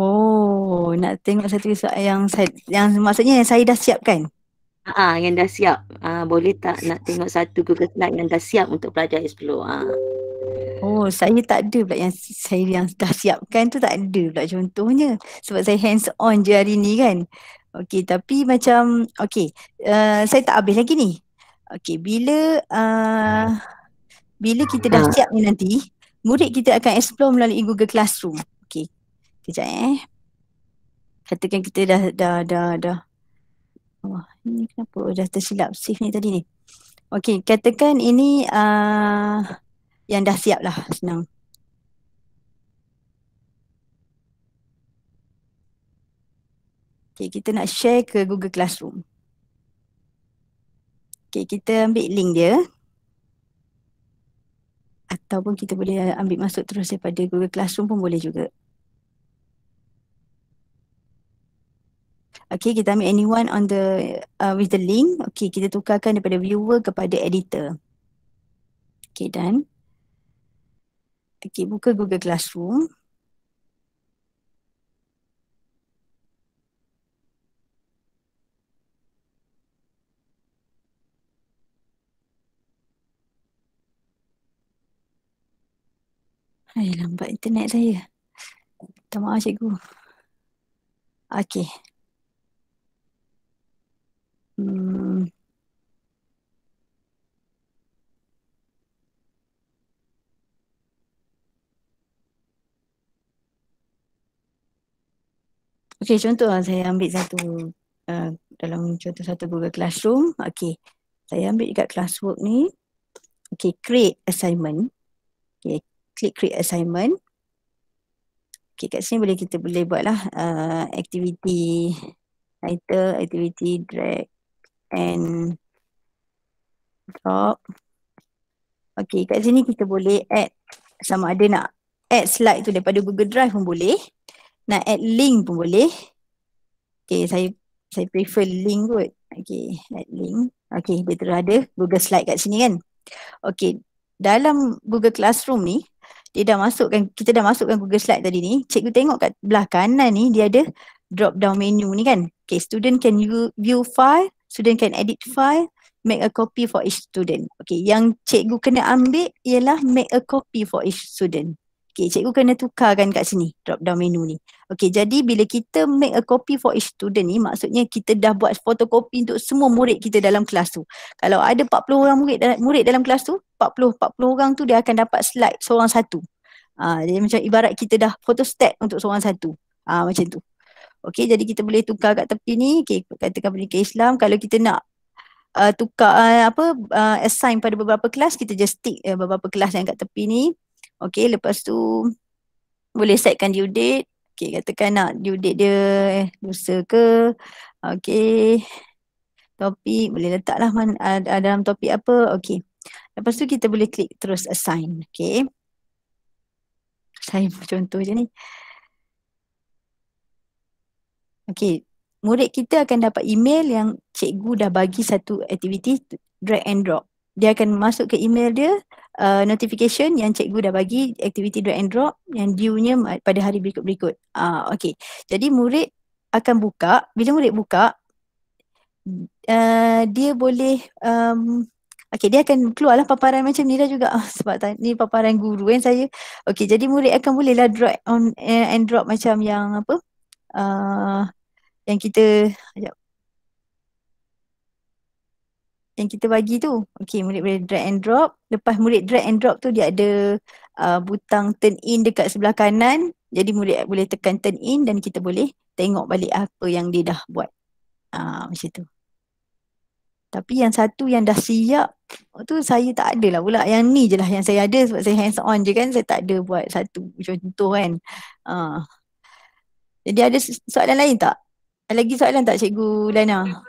Oh, nak tengok satu soalan yang saya, yang maksudnya yang saya dah siapkan? Ah, uh, yang dah siap. Uh, boleh tak nak tengok satu Google Slide yang dah siap untuk pelajar explore? Uh. Oh, saya tak ada pula yang saya yang dah siapkan tu tak ada pula contohnya. Sebab saya hands on je hari ni kan. Okay, tapi macam okay, uh, eh, saya tak habis lagi ni. Okay, bila uh, bila kita dah hmm. siap ni nanti, murid kita akan explore melalui Google Classroom. Okay, Kejap eh. Katakan kita dah dah dah dah. Wah, oh, kenapa dah tersilap save ni tadi ni. Okay, katakan ini uh, yang dah siap lah senang. Okay, kita nak share ke Google Classroom. Okay, kita ambil link dia. Ataupun kita boleh ambil masuk terus daripada Google Classroom pun boleh juga. Okay, kita ambil anyone on the uh, with the link. Okay, kita tukarkan daripada viewer kepada editor. Okay, done. Okay, buka Google Classroom. Hai, lambat internet saya. Minta maaf, cikgu. Okay. Hmm. Okay contoh ah, saya ambil satu uh, dalam contoh satu Google Classroom. Okay, saya ambil dekat classwork ni. Okay, create assignment. Okay, klik create assignment. Okay, kat sini boleh kita boleh buatlah uh, activity title, activity drag and drop. Okay, kat sini kita boleh add sama ada nak add slide tu daripada Google Drive pun boleh. Nak add link pun boleh. Okay, saya saya prefer link kot. Okay, add link. Okay, dia terus ada Google Slide kat sini kan. Okay, dalam Google Classroom ni, dia dah masukkan, kita dah masukkan Google Slide tadi ni. Cikgu tengok kat belah kanan ni, dia ada drop down menu ni kan. Okay, student can view file, student can edit file, make a copy for each student. Okay, yang cikgu kena ambil ialah make a copy for each student. Okay, cikgu kena tukarkan kat sini drop down menu ni. Okay, jadi bila kita make a copy for each student ni maksudnya kita dah buat fotokopi untuk semua murid kita dalam kelas tu. Kalau ada 40 orang murid dalam, murid dalam kelas tu, 40 40 orang tu dia akan dapat slide seorang satu. ha, jadi macam ibarat kita dah photostat untuk seorang satu. ha, macam tu. Okay, jadi kita boleh tukar kat tepi ni. Okay, katakan pendidikan Islam. Kalau kita nak uh, tukar uh, apa uh, assign pada beberapa kelas, kita just stick uh, beberapa kelas yang kat tepi ni. Okay, lepas tu boleh setkan due date. Okay, katakan nak due date dia eh, lusa ke. Okay, topik boleh letaklah man, uh, dalam topik apa. Okay, lepas tu kita boleh klik terus assign. Okay. Saya buat contoh je ni. Okay, murid kita akan dapat email yang cikgu dah bagi satu aktiviti drag and drop. Dia akan masuk ke email dia, uh, notification yang cikgu dah bagi aktiviti drag and drop yang due-nya pada hari berikut-berikut. Uh, ah, okay. Jadi murid akan buka. Bila murid buka, uh, dia boleh, um, okay, dia akan keluarlah paparan macam ni dah juga. Sebab tak, ni paparan guru kan saya. Okay, jadi murid akan bolehlah drag on, uh, and drop macam yang apa, uh, yang kita, sekejap yang kita bagi tu. Okay murid boleh drag and drop. Lepas murid drag and drop tu dia ada uh, butang turn in dekat sebelah kanan. Jadi murid boleh tekan turn in dan kita boleh tengok balik apa yang dia dah buat. Uh, macam tu. Tapi yang satu yang dah siap tu saya tak ada lah pula. Yang ni je lah yang saya ada sebab saya hands on je kan. Saya tak ada buat satu contoh kan. Uh. Jadi ada soalan lain tak? Ada lagi soalan tak Cikgu Lana? Aha.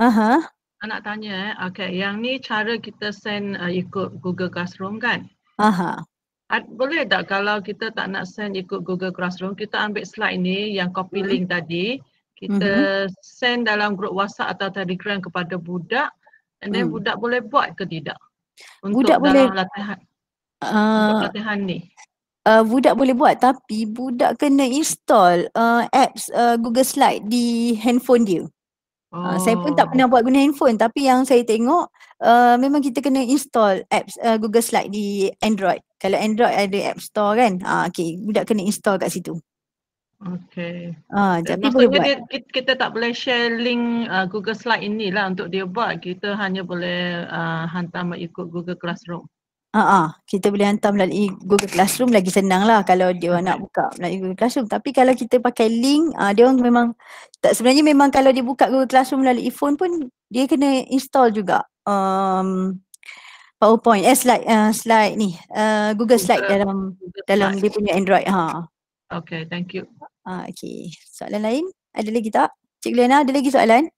Uh-huh. Anak tanya eh. Okay, yang ni cara kita send uh, ikut Google Classroom kan? Aha. Uh, boleh tak kalau kita tak nak send ikut Google Classroom, kita ambil slide ni yang copy hmm. link mm. tadi, kita mm-hmm. send dalam grup WhatsApp atau Telegram kepada budak and then mm. budak boleh buat ke tidak? Untuk budak dalam boleh. latihan. Uh, untuk latihan ni. Uh, budak boleh buat tapi budak kena install uh, apps uh, Google Slide di handphone dia. Oh, Oh. Uh, saya pun tak oh. pernah buat guna handphone tapi yang saya tengok uh, memang kita kena install apps uh, Google Slide di Android. Kalau Android ada App Store kan. Ah uh, okey, budak kena install kat situ. Okay. Ah, tapi boleh Dia, kita tak boleh share link uh, Google Slide inilah untuk dia buat. Kita hanya boleh uh, hantar mengikut Google Classroom. Ah, uh kita boleh hantar melalui Google Classroom lagi senang lah kalau dia orang hmm. nak buka melalui Google Classroom. Tapi kalau kita pakai link, uh, dia orang memang tak sebenarnya memang kalau dia buka Google Classroom melalui phone pun dia kena install juga um, PowerPoint, eh, slide, uh, slide ni, uh, Google Slide dalam dalam dia punya Android. Ha. Okay, thank you. Uh, okay, soalan lain ada lagi tak? Cik Liana ada lagi soalan?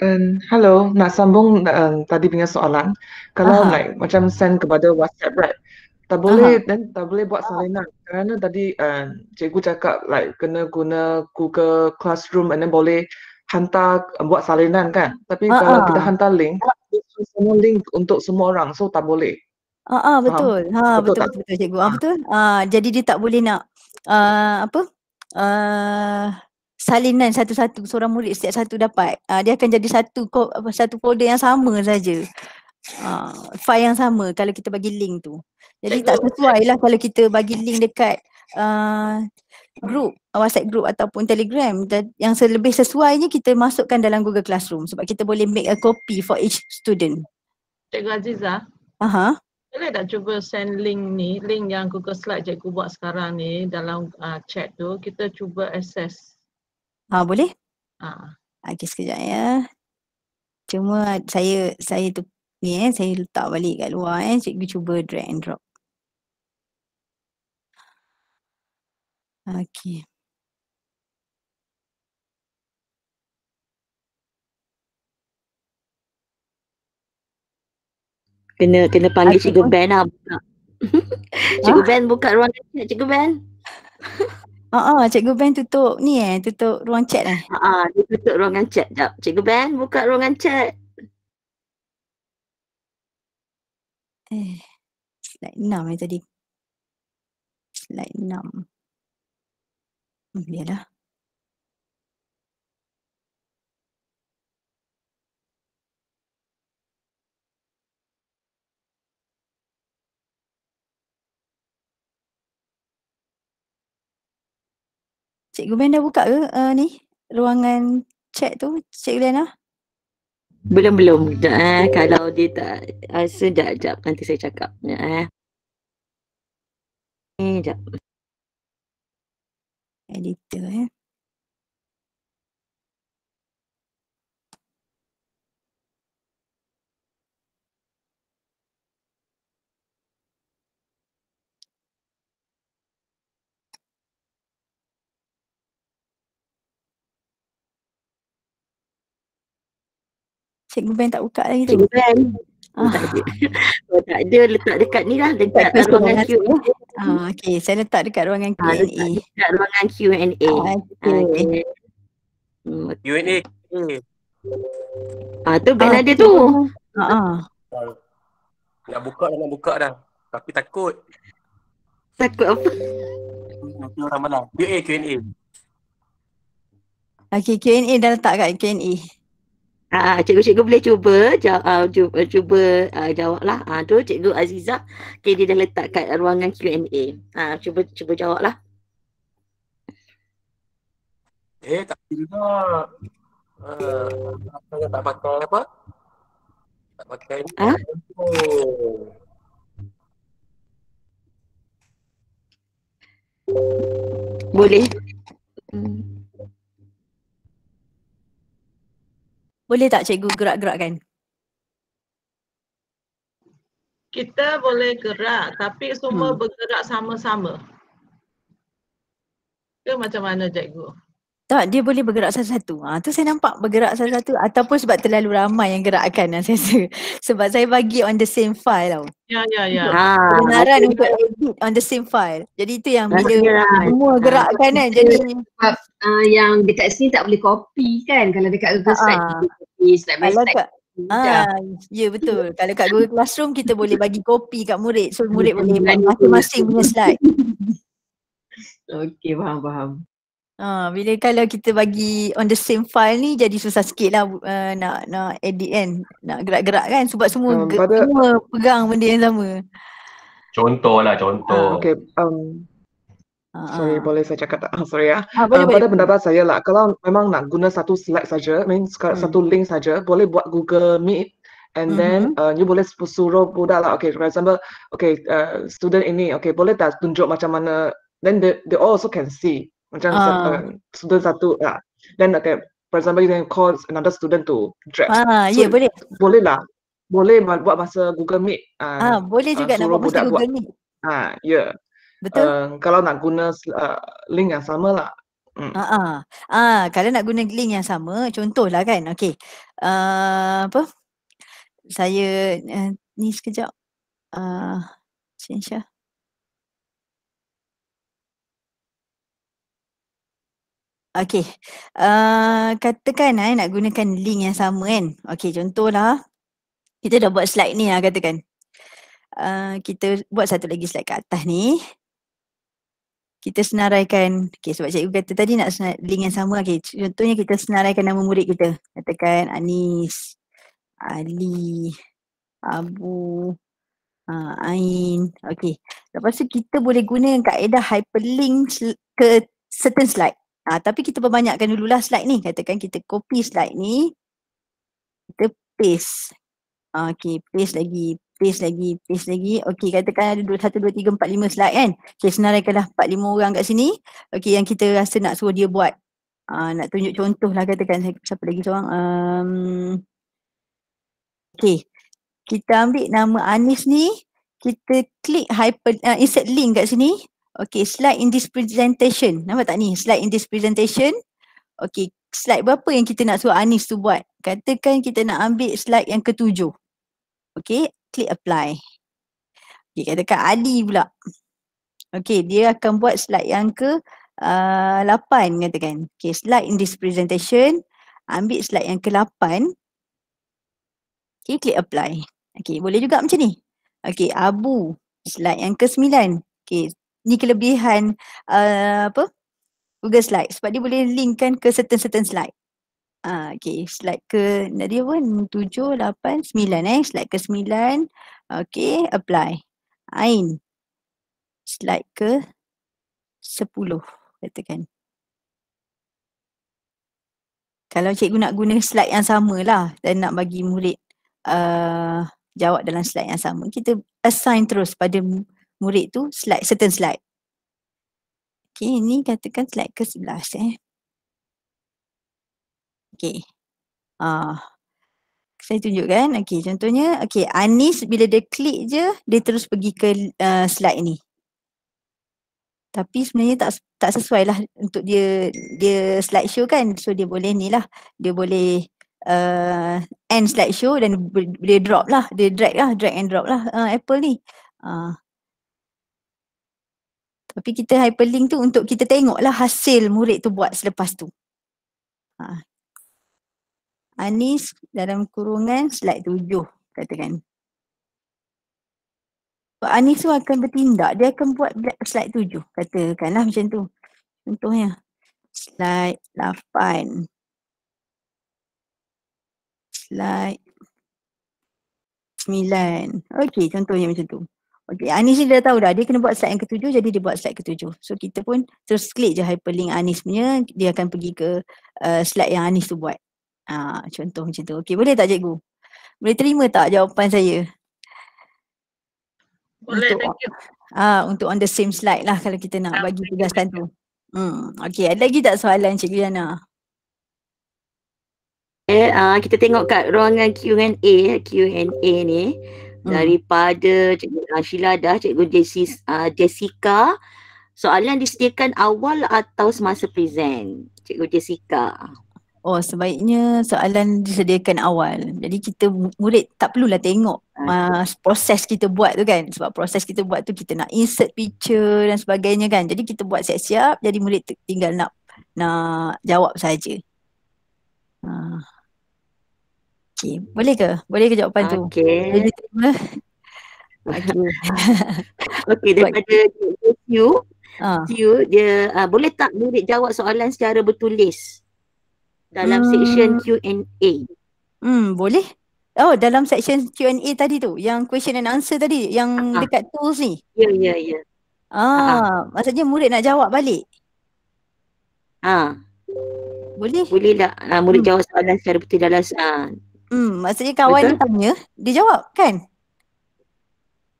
Um, hello, nak sambung um, tadi punya soalan. Kalau uh-huh. like macam send kepada WhatsApp, right? Tak boleh, uh-huh. then tak boleh buat salinan. Uh-huh. Kerana tadi um, cikgu cakap like kena guna Google Classroom and then boleh hantar um, buat salinan kan? Tapi uh-huh. kalau kita hantar link, uh-huh. semua link untuk semua orang. So tak boleh. Ah, ah betul. Ha, ha betul, betul, betul betul cikgu. Ah, ah betul. Ah jadi dia tak boleh nak uh, apa? Uh, salinan satu-satu seorang murid setiap satu dapat uh, dia akan jadi satu satu folder yang sama saja uh, file yang sama kalau kita bagi link tu jadi tak sesuai lah kalau kita bagi link dekat uh, group WhatsApp group ataupun Telegram yang lebih sesuainya kita masukkan dalam Google Classroom sebab kita boleh make a copy for each student Cikgu Aziza Aha uh-huh. Boleh tak cuba send link ni, link yang Google Slide cikgu buat sekarang ni dalam uh, chat tu, kita cuba access Ha boleh? Ha. Okay sekejap ya. Cuma saya saya tu ni eh saya letak balik kat luar eh cikgu cuba drag and drop. Okay. Kena kena panggil cikgu Ben lah. Cikgu ha? Ben buka ruang kerja cikgu Ben. Uh-uh, Cikgu Ben tutup ni eh, tutup ruang chat lah. Ah, uh dia tutup ruangan chat. Jap, Cikgu Ben buka ruangan chat. Eh, slide nama eh tadi. Slide 6. Hmm, biarlah. Cikgu Ben dah buka ke uh, ni ruangan chat tu Cikgu Lena? Belum belum. Jat, eh. Kalau dia tak uh, sejak jap nanti saya cakap. Ya, eh. Ni jap. Editor eh. Cikgu Ben tak buka lagi tu. Cikgu Ben. Ah. Oh. Oh, tak ada. Letak dekat ni lah. Dekat tak ruangan Q. Oh, ah, okay. Saya letak dekat ruangan Q&A. Ah, dekat ruangan Q&A. Oh, okay. Q&A. Okay. Ah, tu Ben oh, ada tu. Ah. uh Nak buka dah, nak buka dah. Tapi takut. Takut apa? Nanti orang malam. Q&A, Q&A. Okay, Q&A dah letak kat Q&A. Ah, uh, ah, cikgu-cikgu boleh cuba, jaw- uh, ah, cuba, cuba uh, jawablah. Ah, uh, tu cikgu Aziza, okay, dia dah letak kat ruangan Q&A. Ah, uh, cuba cuba jawablah. Eh, tak juga. Uh, tak pakai apa? Tak pakai ni. Huh? Oh. Boleh. Hmm. Boleh tak cikgu gerak-gerakkan? Kita boleh gerak tapi semua hmm. bergerak sama-sama. Ke macam mana cikgu? Tak, dia boleh bergerak satu-satu. Ha, tu saya nampak bergerak satu-satu ataupun sebab terlalu ramai yang gerakkan yang saya rasa. Sebab saya bagi on the same file tau. Ya, ya, ya. Ha. Ah. Benaran okay. untuk edit on the same file. Jadi itu yang bila lah. semua ah, gerakkan kan. Jadi yang dekat sini tak boleh copy kan kalau dekat Google Slide. Slide by slide. Ha, ah, ya betul. Kalau kat Google Classroom kita boleh bagi copy. kat murid. So murid boleh buat masing-masing punya slide. Okey, faham, faham. Ha, bila kalau kita bagi on the same file ni jadi susah sikit lah uh, nak, nak edit kan Nak gerak-gerak kan sebab semua, um, pada, semua pegang benda yang sama Contoh lah contoh uh, Okay um, ah, ah. Sorry uh, boleh saya cakap tak? Sorry ya ha, boleh, um, Pada pendapat saya lah kalau memang nak guna satu slide saja mean hmm. satu link saja boleh buat Google Meet And then mm-hmm. uh, you boleh suruh budak lah okay for example okay uh, student ini okay boleh tak tunjuk macam mana then they, they also can see macam ah. student satu uh, Then okay, for example you can call another student to drag ah, yeah, boleh Boleh lah Boleh buat masa Google Meet ah Boleh juga nak buat masa Google Meet ah yeah. Ah, ya. Betul eh, Kalau nak guna link yang sama lah hmm. Ah, ah, uh kalau nak guna link yang sama, contohlah kan. okay. Uh, apa? Saya eh, ni sekejap. Ah, uh, Okay. Uh, ah, katakan eh, nak gunakan link yang sama kan. Okay contohlah. Kita dah buat slide ni lah katakan. Uh, kita buat satu lagi slide kat atas ni. Kita senaraikan. Okay sebab cikgu kata tadi nak link yang sama. Okay contohnya kita senaraikan nama murid kita. Katakan Anis, Ali, Abu, uh, Ain. Okay. Lepas tu kita boleh guna kaedah hyperlink ke certain slide. Ha, tapi kita perbanyakkan dululah slide ni. Katakan kita copy slide ni. Kita paste. Ha, ah, okay, paste lagi. Paste lagi, paste lagi. Okay, katakan ada 2, 1, 2, 3, 4, 5 slide kan. Okay, senaraikanlah 4, 5 orang kat sini. Okay, yang kita rasa nak suruh dia buat. Ha, nak tunjuk contoh lah katakan. Siapa lagi seorang? Um, okay. Kita ambil nama Anis ni. Kita klik hyper, uh, insert link kat sini. Okay, slide in this presentation. Nampak tak ni? Slide in this presentation. Okay, slide berapa yang kita nak suruh Anis tu buat? Katakan kita nak ambil slide yang ketujuh. Okay, click apply. Okay, katakan Ali pula. Okay, dia akan buat slide yang ke ah, lapan katakan. Okay, slide in this presentation. Ambil slide yang ke lapan. Okay, click apply. Okay, boleh juga macam ni. Okay, Abu. Slide yang ke sembilan. Okay, ni kelebihan uh, apa Google Slide sebab dia boleh linkkan ke certain-certain slide. Ah uh, okey slide ke tadi apa 7 8 9 eh slide ke sembilan. Okay, apply. Ain slide ke sepuluh. katakan. Kalau cikgu nak guna slide yang sama lah dan nak bagi murid uh, jawab dalam slide yang sama kita assign terus pada uh, murid tu slide, certain slide. Okay, ini katakan slide ke-11 eh. Okay. Ah. Saya tunjukkan. Okay, contohnya. Okay, Anis bila dia klik je, dia terus pergi ke uh, slide ni. Tapi sebenarnya tak tak sesuai lah untuk dia dia slide show kan. So dia boleh ni lah. Dia boleh uh, end slide show dan dia drop lah. Dia drag lah. Drag and drop lah uh, Apple ni. Uh, tapi kita hyperlink tu untuk kita tengoklah hasil murid tu buat selepas tu. Ha. Anis dalam kurungan slide tujuh katakan. Pak Anis tu akan bertindak. Dia akan buat slide tujuh. Katakanlah macam tu. Contohnya. Slide lapan. Slide sembilan. Okey contohnya macam tu. Okay, Anis ni dah tahu dah. Dia kena buat slide yang ketujuh, jadi dia buat slide ketujuh. So, kita pun terus klik je hyperlink Anis punya. Dia akan pergi ke uh, slide yang Anis tu buat. Ha, contoh macam tu. Okay, boleh tak cikgu? Boleh terima tak jawapan saya? Boleh, untuk, thank you. uh, untuk on the same slide lah kalau kita nak nah, bagi tugasan tu. Hmm, okay, ada lagi tak soalan Cikgu Yana? Eh, uh, kita tengok kat ruangan Q&A, Q&A ni. Hmm. daripada Cikgu Rashila ah, dah, Cikgu ah, Jessica. Soalan disediakan awal atau semasa present? Cikgu Jessica. Oh sebaiknya soalan disediakan awal. Jadi kita murid tak perlulah tengok uh, proses kita buat tu kan. Sebab proses kita buat tu kita nak insert picture dan sebagainya kan. Jadi kita buat siap-siap jadi murid tinggal nak nak jawab saja. Uh. Okey, boleh ke? Boleh ke jawapan okay. tu? Okey. Okey. okay, okay, daripada you, uh. you dia uh, boleh tak murid jawab soalan secara bertulis dalam hmm. section Q&A? Hmm, boleh. Oh, dalam section Q&A tadi tu, yang question and answer tadi, yang uh-huh. dekat tools ni. Ya, yeah, ya, yeah, ya. Yeah. Ah, uh-huh. maksudnya murid nak jawab balik. Ah. Uh. Boleh? Boleh lah. Uh, murid hmm. jawab soalan secara betul dalam uh, Hmm, maksudnya kawan Betul? tanya, dia jawab kan?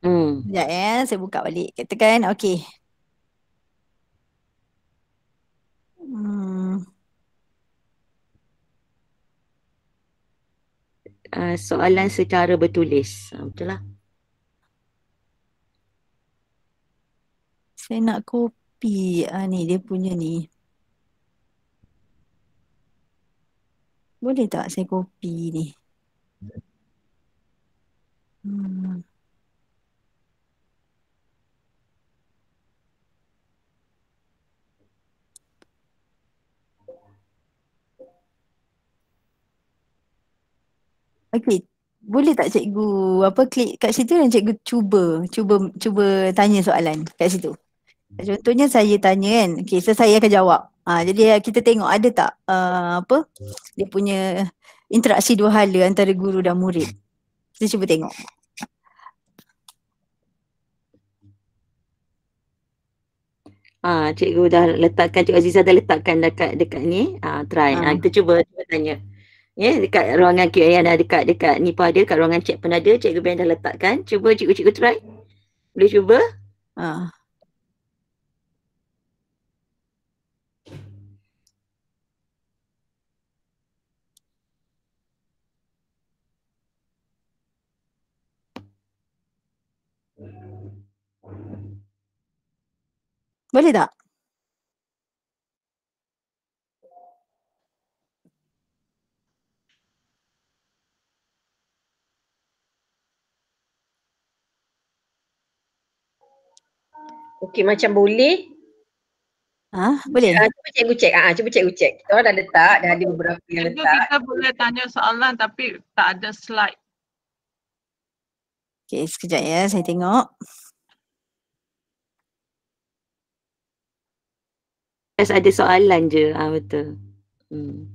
Hmm. Sekejap ya, saya buka balik. Katakan, okey. Hmm. Uh, soalan secara bertulis. Ah, betul lah. Saya nak kopi. uh, ni, dia punya ni. Boleh tak saya kopi ni? Okay, boleh tak cikgu apa klik kat situ dan cikgu cuba cuba cuba tanya soalan kat situ. Contohnya saya tanya kan. Okey, so saya akan jawab. Ha, jadi ah, kita tengok ada tak uh, apa dia punya interaksi dua hala antara guru dan murid. Kita cuba tengok. Ah, cikgu dah letakkan, Cikgu Aziza dah letakkan dekat dekat ni. Ah, try. Ah. ah kita cuba, cuba tanya. Ya, yeah, dekat ruangan Q&A dah dekat dekat ni pun ada, dekat ruangan cik pun ada. Cikgu Ben dah letakkan. Cuba cikgu-cikgu try. Boleh cuba? Ah. Boleh tak? Okey macam boleh. Ha, boleh. Ha, cuba cikgu cek. Ha, cuba cikgu cek. Kita orang dah letak, dah ada beberapa yang letak. Cikgu kita boleh tanya soalan tapi tak ada slide. Okey, sekejap ya. Saya tengok. Okay. Just ada soalan je. Ah ha, betul. Hmm.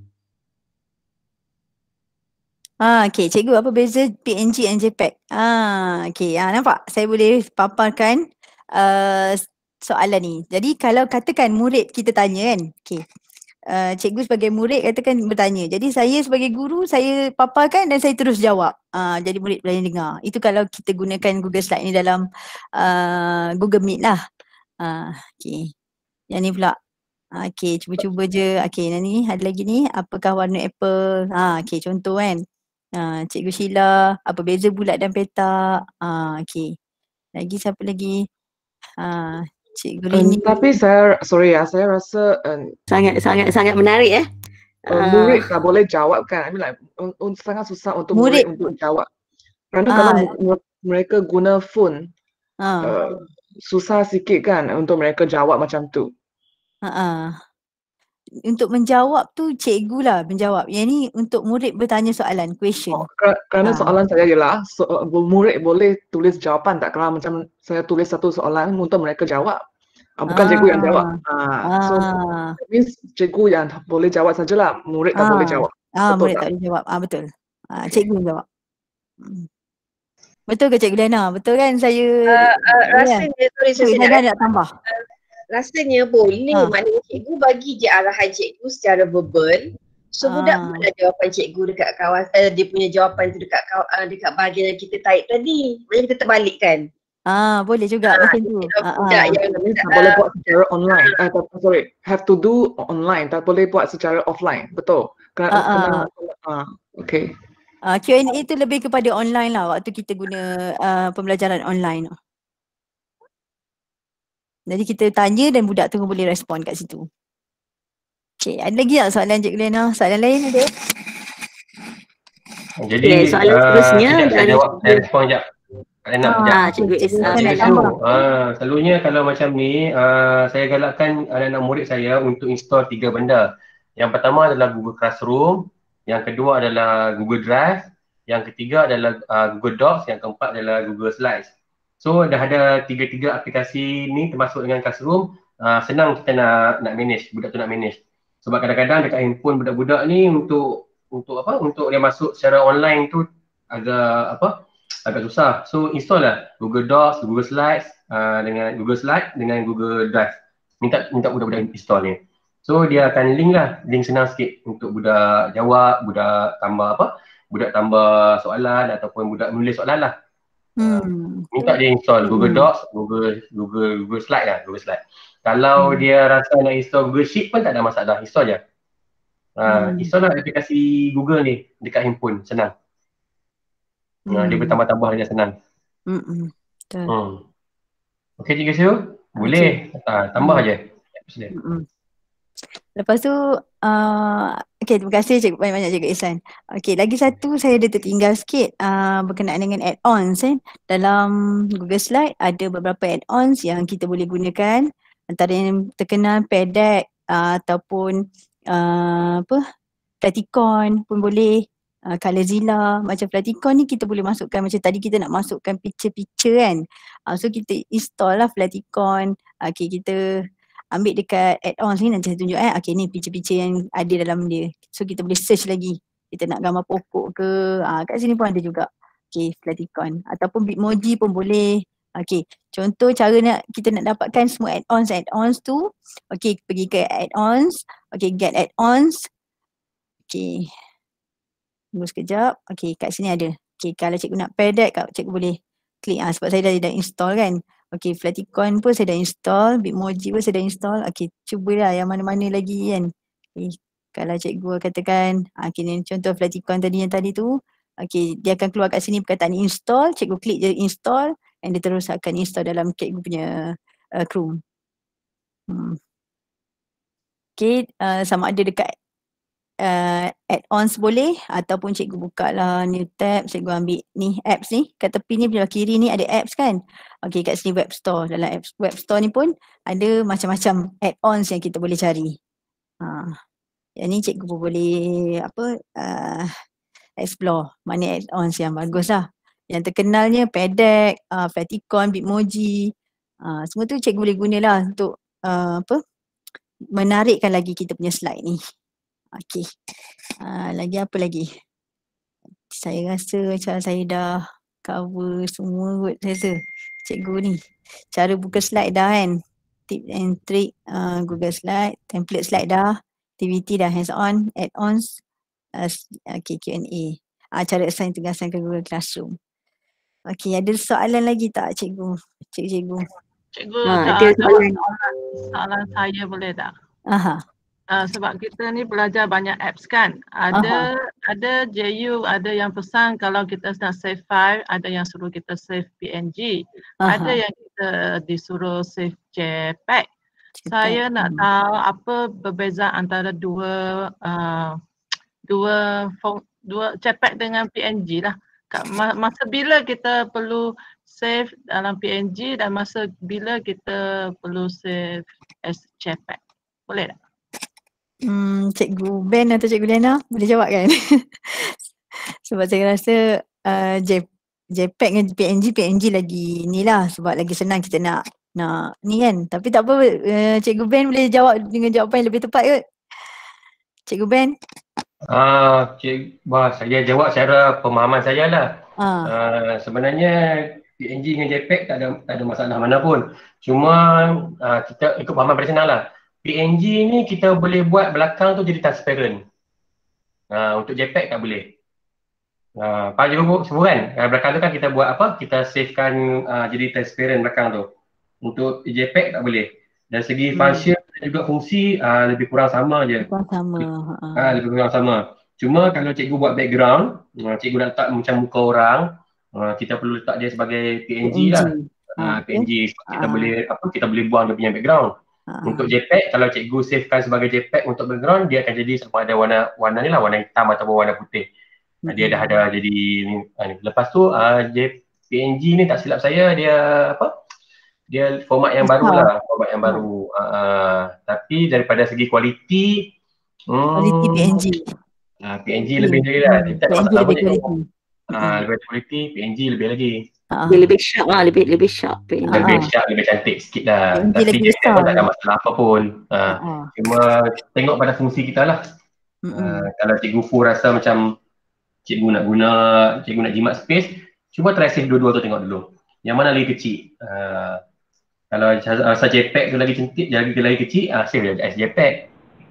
Ah okay, cikgu apa beza PNG dan JPEG? Ah okay, Ah nampak saya boleh paparkan uh, soalan ni. Jadi kalau katakan murid kita tanya kan. Okey. Uh, cikgu sebagai murid katakan bertanya. Jadi saya sebagai guru saya paparkan dan saya terus jawab. Uh, jadi murid boleh dengar. Itu kalau kita gunakan Google Slide ni dalam uh, Google Meet lah. Uh, ah, okay. Yang ni pula uh, Okay, cuba-cuba je. Okay, ni ada lagi ni. Apakah warna apple? Ha, okay, contoh kan. Ha, Cikgu Sheila, apa beza bulat dan petak? Ha, okay. Lagi siapa lagi? Ha, Cikgu Lini. Um, tapi saya, sorry ya, saya rasa... Um, sangat, sangat, sangat menarik eh. Uh, murid tak boleh jawab kan. I mean like, un, un, sangat susah untuk murid, murid untuk jawab. Kerana uh, kalau mereka guna phone, uh, uh, susah sikit kan untuk mereka jawab macam tu. Ha-ha. Untuk menjawab tu cikgu lah menjawab. Yang ni untuk murid bertanya soalan, question. Oh, ker- kerana ha. soalan saya ialah so, uh, murid boleh tulis jawapan tak? Kalau macam saya tulis satu soalan untuk mereka jawab. Ah, bukan ha. cikgu yang jawab. Ah, Ha. So, ha. means cikgu yang boleh jawab sajalah. Murid tak ha. boleh jawab. Ah, betul murid tak boleh jawab. Ha, betul. Ha, cikgu yang jawab. Hmm. Betul ke Cikgu Dana? Betul kan saya? Uh, uh, Rasin dia tu Cikgu Dana nak tambah rasanya boleh ha. maknanya cikgu bagi je arahan cikgu secara verbal so ha. budak ah. mana jawapan cikgu dekat kawas eh, dia punya jawapan tu dekat kawas, ah, dekat bahagian yang kita taip tadi maknanya kita terbalikkan Ah boleh juga ha, macam tu. Budak ha, yang ha. boleh buat secara online. Ah uh, sorry, have to do online tak boleh buat secara offline. Betul. Kena ah, uh, uh, okay. Uh, Q&A tu lebih kepada online lah waktu kita guna uh, pembelajaran online. Uh, jadi kita tanya dan budak tu boleh respon kat situ. Okay, ada lagi tak soalan Encik Lena? Soalan lain ada? Jadi okay, soalan uh, seterusnya sekejap, saya jawab, saya respon sekejap. Ah, Encik Ah, selalunya kalau macam ni, uh, saya galakkan anak-anak murid saya untuk install tiga benda. Yang pertama adalah Google Classroom, yang kedua adalah Google Drive, yang ketiga adalah uh, Google Docs, yang keempat adalah Google Slides. So dah ada tiga-tiga aplikasi ni termasuk dengan Classroom uh, senang kita nak nak manage budak tu nak manage. Sebab kadang-kadang dekat handphone budak-budak ni untuk untuk apa untuk dia masuk secara online tu agak apa agak susah. So install lah Google Docs, Google Slides uh, dengan Google Slide dengan Google Drive. Minta minta budak-budak install ni. So dia akan link lah, link senang sikit untuk budak jawab, budak tambah apa, budak tambah soalan ataupun budak menulis soalan lah. Hmm. Minta dia install hmm. Google Docs, Google Google Google Slide lah, Google Slide. Kalau hmm. dia rasa nak install Google Sheet pun tak ada masalah, install je. Ha, hmm. install lah aplikasi Google ni dekat handphone, senang. Hmm. Ha, dia hmm. bertambah-tambah dia senang. Hmm. Hmm. Okey cikgu Boleh. Ha, tambah hmm. Hmm. Lepas tu, uh, okay terima kasih cik, banyak-banyak cikgu Ihsan. Okay, lagi satu saya ada tertinggal sikit uh, berkenaan dengan add-ons. Eh. Dalam Google Slide ada beberapa add-ons yang kita boleh gunakan. Antara yang terkenal PEDEC uh, ataupun uh, apa Platicon pun boleh. Uh, Colorzilla, macam Platicon ni kita boleh masukkan macam tadi kita nak masukkan picture-picture kan. Uh, so kita install lah Platicon. Uh, okay, kita ambil dekat add-ons ni nanti saya tunjuk eh. Okay ni picture-picture yang ada dalam dia. So kita boleh search lagi. Kita nak gambar pokok ke. Ah, kat sini pun ada juga. Okay, Flaticon. Ataupun Bitmoji pun boleh. Okay, contoh cara nak kita nak dapatkan semua add-ons add-ons tu. Okay, pergi ke add-ons. Okay, get add-ons. Okay. Tunggu sekejap. Okay, kat sini ada. Okay, kalau cikgu nak pair that, cikgu boleh klik. Ha, sebab saya dah, dah install kan. Okay, Flaticon pun saya dah install, Bitmoji pun saya dah install. Okay, cubalah yang mana-mana lagi kan. Okay, eh, kalau cikgu katakan, ah, okay, contoh Flaticon tadi yang tadi tu, okay, dia akan keluar kat sini perkataan install, cikgu klik je install and dia terus akan install dalam cikgu punya uh, Chrome. Hmm. Okay, uh, sama ada dekat uh, add-ons boleh ataupun cikgu buka lah new tab cikgu ambil ni apps ni kat tepi ni belah kiri ni ada apps kan Okay, kat sini web store dalam apps, web store ni pun ada macam-macam add-ons yang kita boleh cari ha. yang ni cikgu boleh apa uh, explore mana add-ons yang bagus lah yang terkenalnya Padek, uh, Faticon, Bitmoji uh, semua tu cikgu boleh gunalah untuk uh, apa menarikkan lagi kita punya slide ni Okey. Uh, lagi apa lagi? Saya rasa macam saya dah cover semua kot saya rasa cikgu ni. Cara buka slide dah kan. Tip and trick uh, Google slide, template slide dah, activity dah hands on, add-ons, uh, Q&A. Uh, cara assign tugasan ke Google Classroom. okay ada soalan lagi tak cikgu? Cikgu-cikgu. Cikgu, cikgu. cikgu ah, ha, ada soalan, soalan saya boleh tak? Aha. Uh-huh. Ah, sebab kita ni belajar banyak apps kan. Ada uh-huh. ada JU, ada yang pesan kalau kita nak save file, ada yang suruh kita save PNG. Uh-huh. Ada yang kita disuruh save JPEG. Cita. Saya nak hmm. tahu apa perbezaan antara dua uh, dua dua JPEG dengan PNG lah. Masa bila kita perlu save dalam PNG dan masa bila kita perlu save as JPEG. Boleh tak? Hmm, Cikgu Ben atau Cikgu Diana boleh jawab kan? sebab saya rasa uh, J, JPEG dengan PNG, PNG lagi ni lah sebab lagi senang kita nak nak ni kan. Tapi tak apa, uh, Cikgu Ben boleh jawab dengan jawapan yang lebih tepat kot. Cikgu Ben. Ah, cik, wah, saya jawab secara pemahaman saya lah. Ah. Ah, sebenarnya PNG dengan JPEG tak ada, tak ada masalah mana pun. Cuma ah, kita ikut pemahaman personal lah. PNG ni kita boleh buat belakang tu jadi transparent. Ha, untuk JPEG tak boleh. Ha, Pak Jogo, semua kan? Ha, belakang tu kan kita buat apa? Kita savekan ha, jadi transparent belakang tu. Untuk JPEG tak boleh. Dan segi hmm. function dan juga fungsi ha, lebih kurang sama je. Lebih kurang sama. Ha, ha lebih kurang sama. Cuma kalau cikgu buat background, ha, cikgu nak letak macam muka orang, ha, kita perlu letak dia sebagai PNG, PNG. lah. Ah, ha, PNG. Okay. Kita ha. boleh apa? Kita boleh buang dia punya background uh Untuk JPEG, kalau cikgu savekan sebagai JPEG untuk background, dia akan jadi sama ada warna warna ni lah, warna hitam atau warna putih. Okay. Dia dah ada jadi ni. Ah, Lepas tu, uh, ah, PNG ni tak silap saya, dia apa? Dia format yang baru lah, format yang baru. Uh, tapi daripada segi kualiti, hmm. kualiti hmm, PNG. Uh, PNG lebih lagi lah. PNG lebih kualiti. Uh, lebih kualiti, PNG lebih lagi. Uh-huh. lebih sharp lah, lebih lebih sharp. Lebih uh-huh. sharp, lebih cantik sikit lah. Tapi dia, dia tak ada masalah apa pun. Uh, uh-huh. Cuma tengok pada fungsi kita lah. Uh, kalau Cikgu Fu rasa macam Cikgu nak guna, Cikgu nak jimat space, cuba try save dua-dua tu tengok dulu. Yang mana lagi kecil. Uh, kalau rasa JPEG tu lagi cantik, jadi ke lagi kecil, uh, save dia JPEG.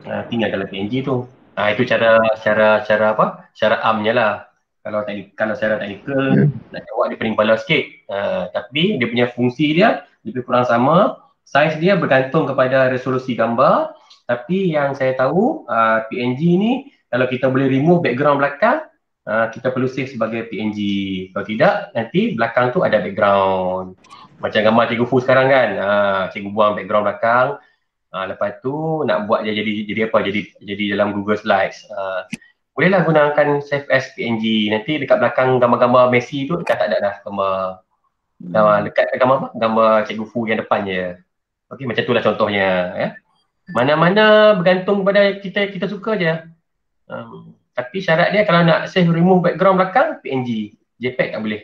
Uh, tinggal lagi PNG tu. Uh, itu cara cara cara apa? Cara amnya lah kalau teknik, kalau saya teknikal yeah. nak jawab dia pening kepala sikit uh, tapi dia punya fungsi dia lebih kurang sama saiz dia bergantung kepada resolusi gambar tapi yang saya tahu uh, eh, PNG ni kalau kita boleh remove background belakang uh, kita perlu save sebagai PNG kalau tidak nanti belakang tu ada background macam gambar cikgu Fu sekarang kan uh, cikgu buang background belakang uh, lepas tu nak buat dia jadi jadi apa jadi jadi dalam Google Slides uh, bolehlah gunakan save as PNG. Nanti dekat belakang gambar-gambar Messi tu dekat tak ada dah gambar hmm. dekat gambar apa? Gambar Cikgu Fu yang depan je. Okey macam lah contohnya ya. Mana-mana bergantung pada kita kita suka je. Um, tapi syarat dia kalau nak save remove background belakang PNG, JPEG tak boleh.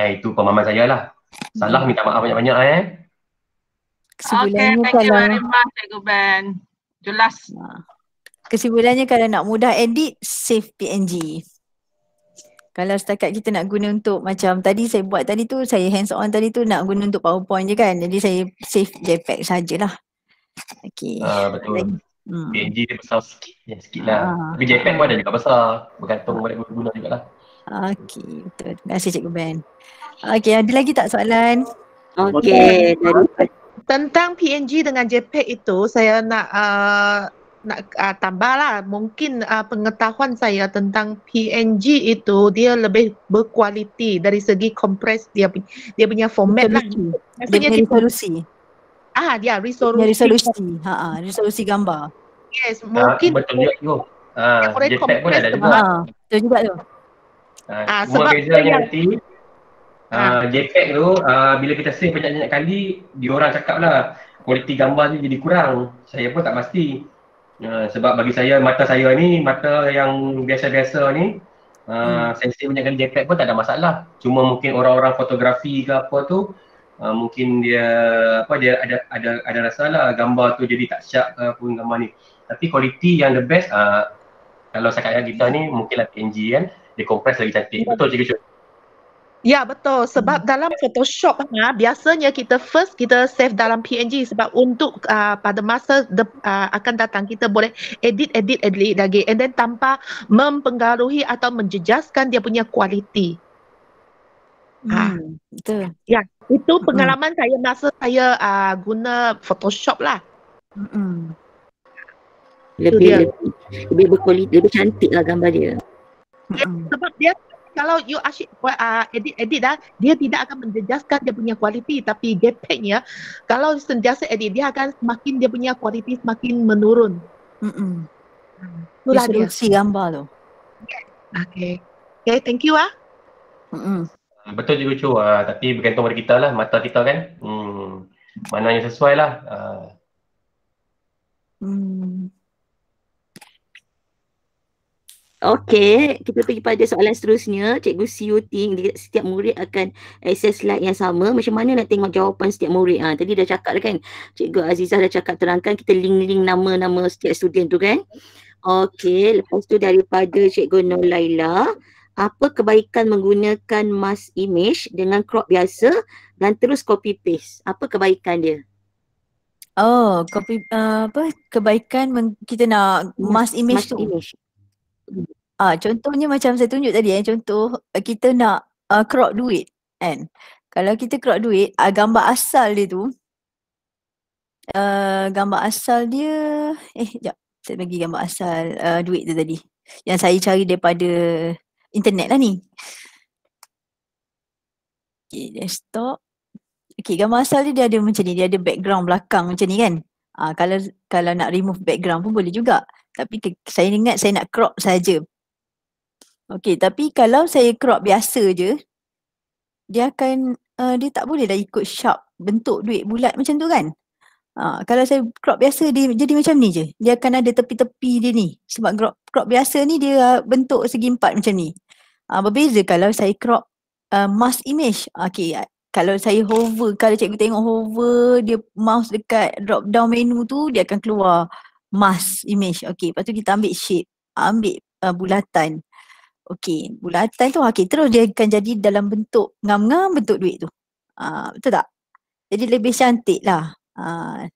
Ha, itu pemahaman saya lah. Salah minta maaf banyak-banyak eh. Sebenarnya okay, thank you very much Cikgu Ben. Jelas. Nah. Kesimpulannya kalau nak mudah edit, save PNG. Kalau setakat kita nak guna untuk macam tadi saya buat tadi tu, saya hands on tadi tu nak guna untuk PowerPoint je kan. Jadi saya save JPEG sajalah. Okay. Ah, betul. Lagi. Hmm. PNG dia besar sikit, ya, sikit lah. Ah. Tapi JPEG pun ada juga besar. Bergantung pada guna guna juga lah. Okay, betul. Terima kasih Cikgu Ben. Okay, ada lagi tak soalan? Okay. Tentang PNG dengan JPEG itu, saya nak uh, nak uh, lah mungkin uh, pengetahuan saya tentang PNG itu dia lebih berkualiti dari segi kompres dia dia punya format lah. dia punya resolusi. Ah dia resolusi. resolusi. Ha ah resolusi gambar. Yes, ah, mungkin ha, dia tu. pun ada juga. Ha, juga tu. Ha, ha sebab beza dia nanti Uh, JPEG tu uh, bila kita save banyak-banyak kali diorang cakap lah kualiti gambar tu jadi kurang saya pun tak pasti Ya, sebab bagi saya mata saya ni mata yang biasa-biasa ni uh, hmm. saya punya kena jepet pun tak ada masalah cuma mungkin orang-orang fotografi ke apa tu uh, mungkin dia apa dia ada ada ada rasa lah gambar tu jadi tak syak ke apa pun gambar ni tapi kualiti yang the best uh, kalau saya kat kita ni mungkinlah PNG kan dia compress lagi cantik betul cikgu cikgu Ya betul sebab hmm. dalam Photoshop ha, biasanya kita first kita save dalam PNG sebab untuk uh, pada masa de, uh, akan datang kita boleh edit edit edit lagi and then tanpa mempengaruhi atau menjejaskan dia punya kualiti. Ah. Hmm. Ha. Betul. Ya itu hmm. pengalaman hmm. saya masa saya uh, guna Photoshop lah. Hmm. Lebih, lebih lebih berkualiti lebih cantik lah gambar dia. Ya, sebab dia kalau you asyik uh, ah, edit edit dah dia tidak akan menjejaskan dia punya kualiti tapi gepeng kalau sentiasa edit dia akan semakin dia punya kualiti semakin menurun hmm itulah dia si gambar tu okey okey okay, thank you ah hmm betul juga cu uh, tapi bergantung pada kita lah mata kita kan hmm mana yang sesuai lah uh. hmm Okey, kita pergi pada soalan seterusnya. Cikgu Siu Ting, setiap murid akan access slide yang sama. Macam mana nak tengok jawapan setiap murid? Ha, tadi dah cakap lah kan, Cikgu Azizah dah cakap terangkan kita link-link nama-nama setiap student tu kan. Okey, lepas tu daripada Cikgu Laila, apa kebaikan menggunakan mask image dengan crop biasa dan terus copy paste? Apa kebaikan dia? Oh, copy uh, apa kebaikan kita nak mask image mask tu. Image. Ah, contohnya macam saya tunjuk tadi eh, contoh eh, kita nak uh, ah, crop duit kan. Kalau kita crop duit, uh, gambar asal dia tu uh, gambar asal dia eh jap saya bagi gambar asal uh, duit tu tadi yang saya cari daripada internet lah ni. Okay, desktop. Okay, gambar asal dia, dia ada macam ni. Dia ada background belakang macam ni kan. Ah, kalau kalau nak remove background pun boleh juga. Tapi ke, saya ingat saya nak crop saja. Okey, tapi kalau saya crop biasa je, dia akan uh, dia tak boleh dah ikut sharp bentuk duit bulat macam tu kan? Ha, kalau saya crop biasa dia jadi macam ni je. Dia akan ada tepi-tepi dia ni. Sebab crop crop biasa ni dia uh, bentuk segi empat macam ni. Ha, berbeza kalau saya crop uh, eh, mask image. Okey, ah, kalau saya hover, kalau cikgu tengok hover, dia mouse dekat drop down menu tu dia akan keluar mass image. Okay, lepas tu kita ambil shape, ambil uh, bulatan. Okay, bulatan tu okay, terus dia akan jadi dalam bentuk ngam-ngam bentuk duit tu. Uh, betul tak? Jadi lebih cantik lah. Uh,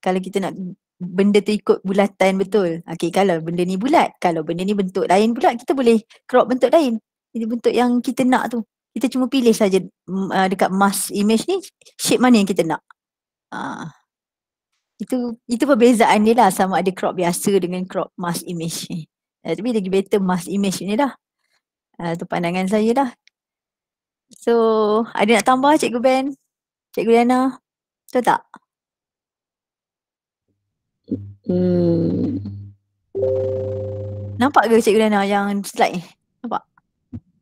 kalau kita nak benda tu ikut bulatan betul. Okay, kalau benda ni bulat, kalau benda ni bentuk lain pula, kita boleh crop bentuk lain. Ini bentuk yang kita nak tu. Kita cuma pilih saja uh, dekat mask image ni, shape mana yang kita nak. Uh, itu itu perbezaan dia lah sama ada crop biasa dengan crop mass image ni. Uh, tapi lagi better mass image ni dah. Itu eh, uh, pandangan saya lah. So ada nak tambah Cikgu Ben? Cikgu Diana? Betul tak? Hmm. Nampak ke Cikgu Diana yang slide ni? Nampak?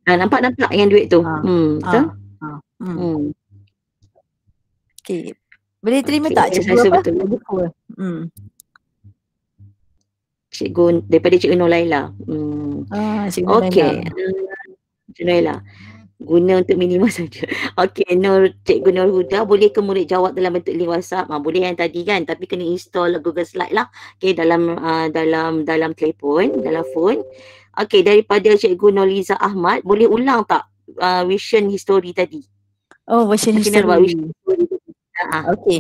Ha, ah, nampak nampak yang duit tu. Ha. Hmm, Ha. Ha. Hmm. hmm. Okay. Boleh terima tak cikgu? Saya rasa betul. Hmm. Cikgu daripada Cikgu Nolaila. Hmm. Ah, Cikgu okay. Nolaila. Ah, cikgu Nolaila. Guna untuk minima saja. Okay, Nur, Cikgu Nur Huda boleh ke murid jawab dalam bentuk link WhatsApp? Ha, boleh yang tadi kan? Tapi kena install Google Slide lah. Okay, dalam uh, dalam dalam telefon, dalam phone. Okay, daripada Cikgu Liza Ahmad, boleh ulang tak uh, vision history tadi? Oh, vision vision history. Ah, okay.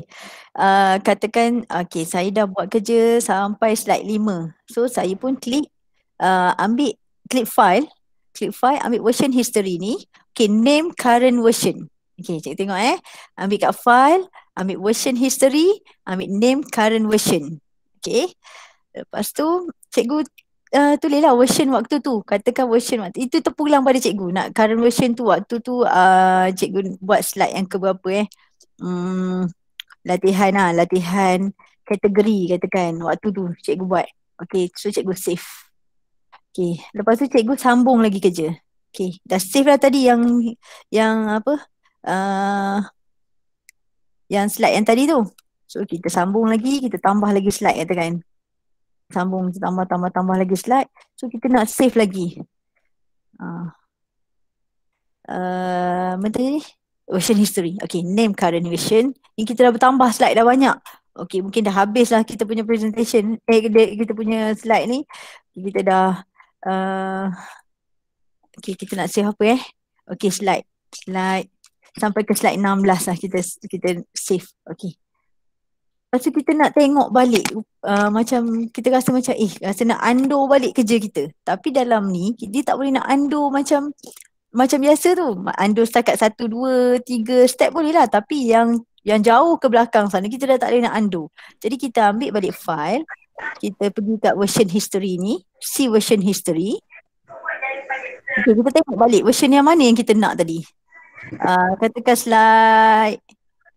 Uh, ah, katakan, okay, saya dah buat kerja sampai slide lima. So, saya pun klik, uh, ah, ambil klik file. Klik file, ambil version history ni. Okay, name current version. Okay, cik tengok eh. Ambil kat file, ambil version history, ambil name current version. Okay. Lepas tu, cikgu Uh, tulislah version waktu tu katakan version waktu itu terpulang pada cikgu nak current version tu waktu tu uh, cikgu buat slide yang keberapa eh um, latihan lah, latihan kategori katakan waktu tu cikgu buat. Okay, so cikgu save. Okay, lepas tu cikgu sambung lagi kerja. Okay, dah save lah tadi yang yang apa, uh, yang slide yang tadi tu. So kita sambung lagi, kita tambah lagi slide katakan. Sambung, kita tambah, tambah, tambah lagi slide. So kita nak save lagi. Ah. Uh. Uh, benda ni Ocean History. Okay, name current ocean. Ini kita dah bertambah slide dah banyak. Okay, mungkin dah habislah kita punya presentation. Eh, kita punya slide ni. Kita dah... Uh, okay, kita nak save apa eh? Okay, slide. Slide. Sampai ke slide 16 lah kita kita save. Okay. Lepas tu kita nak tengok balik uh, macam kita rasa macam eh rasa nak undo balik kerja kita. Tapi dalam ni dia tak boleh nak undo macam macam biasa tu andu setakat satu, dua, tiga step boleh lah tapi yang yang jauh ke belakang sana kita dah tak boleh nak undo. Jadi kita ambil balik file, kita pergi kat version history ni, see version history. Okay, kita tengok balik version yang mana yang kita nak tadi. Uh, katakan slide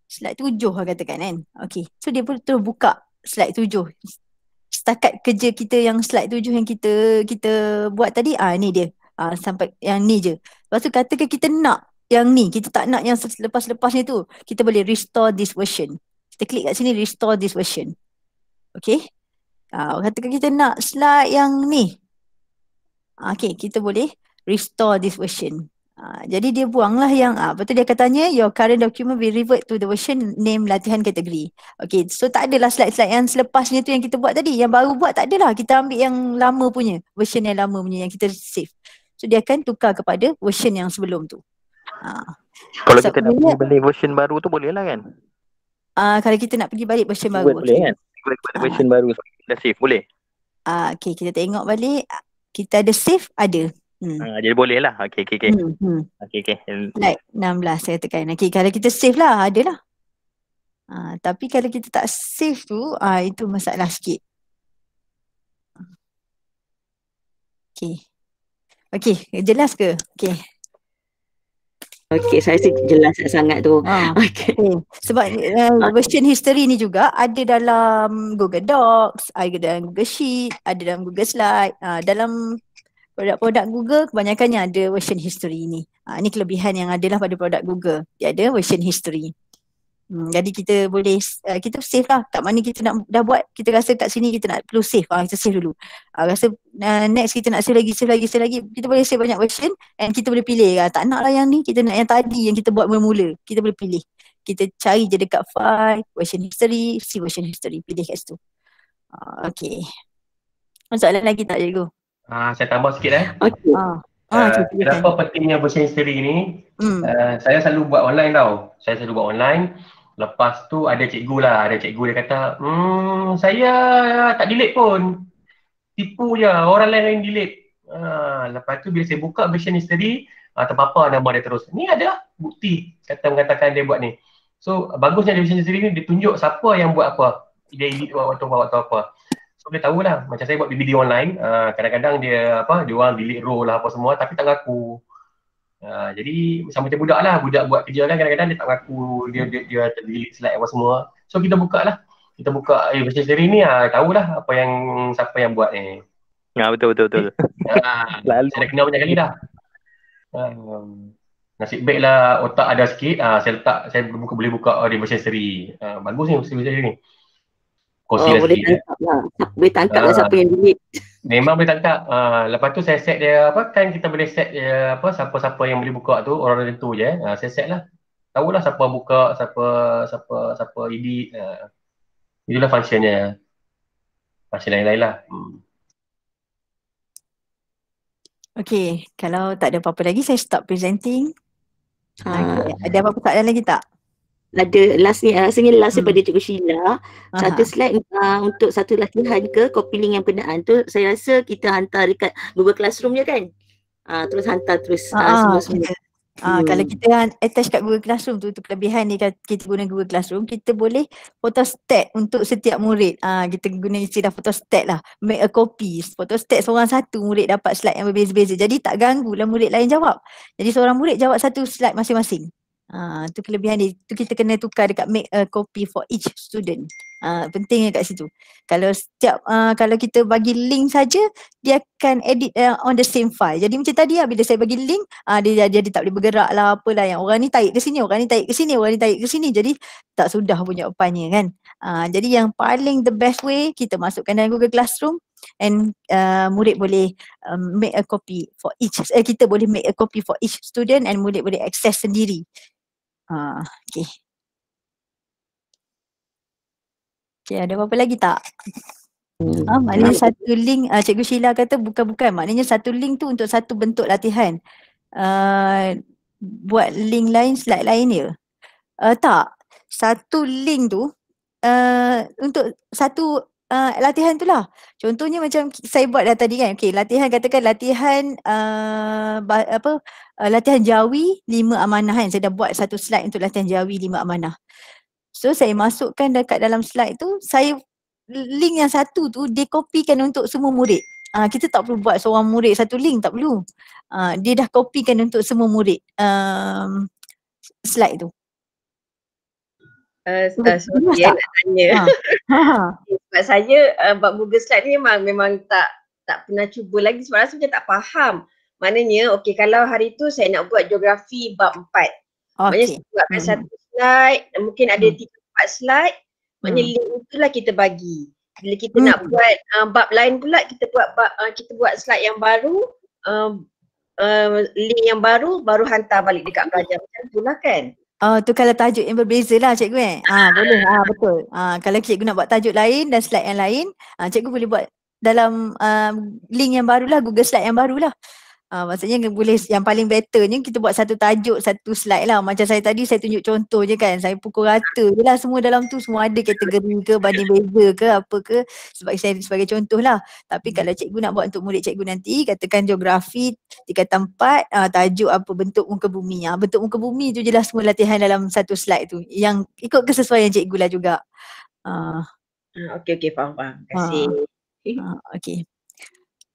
slide tujuh lah katakan kan. Okay, so dia pun terus buka slide tujuh. Setakat kerja kita yang slide tujuh yang kita kita buat tadi, ah uh, ni dia uh, sampai yang ni je. Lepas tu katakan kita nak yang ni, kita tak nak yang selepas-lepas ni tu, kita boleh restore this version. Kita klik kat sini restore this version. Okay. Uh, katakan kita nak slide yang ni. Uh, okay, kita boleh restore this version. Uh, jadi dia buanglah yang, uh, lepas tu dia katanya your current document will revert to the version name latihan kategori. Okay, so tak adalah slide-slide yang selepasnya tu yang kita buat tadi. Yang baru buat tak adalah. Kita ambil yang lama punya. Version yang lama punya yang kita save. So dia akan tukar kepada version yang sebelum tu. Ha. Kalau so, kita nak pergi balik version baru tu boleh lah kan? uh, kalau kita nak pergi balik version baru. Boleh kan? Boleh kepada uh. Ah. version baru dah save boleh. Ah uh, okey kita tengok balik kita ada save ada. Hmm. Uh, jadi boleh lah. okay okay okay. Hmm, hmm. Okey okey. Like 16 saya tekan. Okay kalau kita save lah ada lah. uh, tapi kalau kita tak save tu uh, itu masalah sikit. Okay. Okey, jelas ke? Okey. Okey, saya sih jelas sangat tu. Ha. Okey. Okay. Sebab uh, version history ni juga ada dalam Google Docs, ada dalam Google Sheet, ada dalam Google Slide, uh, dalam produk-produk Google kebanyakannya ada version history ni. Ah uh, ni kelebihan yang adalah pada produk Google. Dia ada version history. Hmm, jadi kita boleh uh, kita save lah tak mana kita nak dah buat kita rasa kat sini kita nak perlu save ha, ah, kita save dulu uh, rasa uh, next kita nak save lagi save lagi save lagi kita boleh save banyak version and kita boleh pilih uh, tak nak lah yang ni kita nak yang tadi yang kita buat mula-mula kita boleh pilih kita cari je dekat file version history see version history pilih kat situ uh, okay Masalah lagi tak cikgu? Ah, saya tambah sikit eh. Okay. Uh. Uh, kenapa pentingnya version history ni? Hmm. Uh, saya selalu buat online tau. Saya selalu buat online. Lepas tu ada cikgu lah, ada cikgu dia kata, hmm saya tak delete pun. Tipu je, orang lain lain delete. Ha, lepas tu bila saya buka version history, ha, terpapa nama dia terus. Ni adalah bukti kata mengatakan dia buat ni. So bagusnya version history ni dia tunjuk siapa yang buat apa. Dia edit waktu apa waktu apa. So tahu lah. macam saya buat BBD online, ha, kadang-kadang dia apa, dia orang delete row lah apa semua tapi tak laku. Ha, jadi sama macam budak lah, budak buat kerja kan kadang-kadang dia tak mengaku dia dia, dia terdelik slide apa semua So kita buka lah, kita buka universiti eh, sendiri ni ah, lah, tahulah apa yang siapa yang buat ni Ya betul betul betul. Ha, saya dah kenal banyak kali dah. Um, nasib baik lah otak ada sikit, uh, saya letak, saya buka, boleh buka uh, reverse history. Uh, bagus ni reverse history ni. Kursi oh, lah boleh sikit. Tangkap lah. Boleh tangkap uh, lah siapa yang delete. Memang boleh tangkap. Uh, ah, lepas tu saya set dia apa kan kita boleh set dia apa siapa-siapa yang boleh buka tu orang tentu je eh. Uh, saya set lah. Tahulah siapa buka, siapa siapa siapa edit. Uh, itulah fungsinya. Fungsi lain-lain lah. Hmm. Okay, kalau tak ada apa-apa lagi saya stop presenting. Ha, ada apa-apa soalan lagi tak? ada last ni rasanya uh, last hmm. pada Cikgu Sheila satu slide uh, untuk satu latihan ke copiling yang pernah tu saya rasa kita hantar dekat Google Classroom je kan uh, terus hantar terus uh, ah, uh, ah, semua-semua hmm. kita, uh, hmm. kalau kita attach kat Google Classroom tu, tu kelebihan ni kan, kita guna Google Classroom kita boleh photostat untuk setiap murid uh, kita guna istilah photostat lah make a copy photostat seorang satu murid dapat slide yang berbeza-beza jadi tak ganggu lah murid lain jawab jadi seorang murid jawab satu slide masing-masing itu ah, uh, kelebihan dia. Itu kita kena tukar dekat make a copy for each student. Uh, pentingnya kat situ. Kalau setiap uh, kalau kita bagi link saja dia akan edit uh, on the same file. Jadi macam tadi lah bila saya bagi link uh, dia jadi tak boleh bergerak lah apalah yang orang ni tarik ke sini, orang ni tarik ke sini, orang ni tarik ke sini. Jadi tak sudah punya upahnya kan. Uh, jadi yang paling the best way kita masukkan dalam Google Classroom and uh, murid boleh um, make a copy for each, uh, kita boleh make a copy for each student and murid boleh access sendiri. Ah, okay. Okay, ada apa-apa lagi tak? Ah, ha, maknanya satu link, uh, Cikgu Sheila kata bukan-bukan. Maknanya satu link tu untuk satu bentuk latihan. Uh, buat link lain, slide lain ya? Uh, tak. Satu link tu, uh, untuk satu uh, latihan tu lah. Contohnya macam saya buat dah tadi kan. Okay, latihan katakan latihan uh, apa uh, latihan jawi lima amanah kan. Saya dah buat satu slide untuk latihan jawi lima amanah. So saya masukkan dekat dalam slide tu, saya link yang satu tu dia copykan untuk semua murid. Uh, kita tak perlu buat seorang murid satu link, tak perlu. Uh, dia dah copykan untuk semua murid um, slide tu. Uh, uh, sorry, ya, nak tanya. Ha. Ha. saya uh, buat Google Slide ni memang, memang tak tak pernah cuba lagi sebab rasa macam tak faham. Maknanya, okey kalau hari tu saya nak buat geografi bab empat. Okay. Maknanya saya buat hmm. satu slide, mungkin ada hmm. tiga empat slide. Maknanya hmm. link itulah kita bagi. Bila kita hmm. nak buat uh, bab lain pula, kita buat bab, uh, kita buat slide yang baru, uh, uh, link yang baru, baru hantar balik dekat pelajar. Macam tu lah kan? Oh, tu kalau tajuk yang berbeza lah cikgu eh. Ha, ah, boleh. Ha, ah, betul. Ha, kalau cikgu nak buat tajuk lain dan slide yang lain, ha, cikgu boleh buat dalam uh, link yang barulah, Google slide yang barulah. Uh, maksudnya boleh yang paling betternya kita buat satu tajuk satu slide lah macam saya tadi saya tunjuk contoh je kan saya pukul rata je lah semua dalam tu semua ada kategori ke banding beza ke apa ke sebab saya sebagai contoh lah tapi kalau cikgu nak buat untuk murid cikgu nanti katakan geografi dikata empat uh, ah, tajuk apa bentuk muka bumi ya. bentuk muka bumi tu je lah semua latihan dalam satu slide tu yang ikut kesesuaian cikgu lah juga uh. Okay okay faham faham terima kasih uh, uh, Okay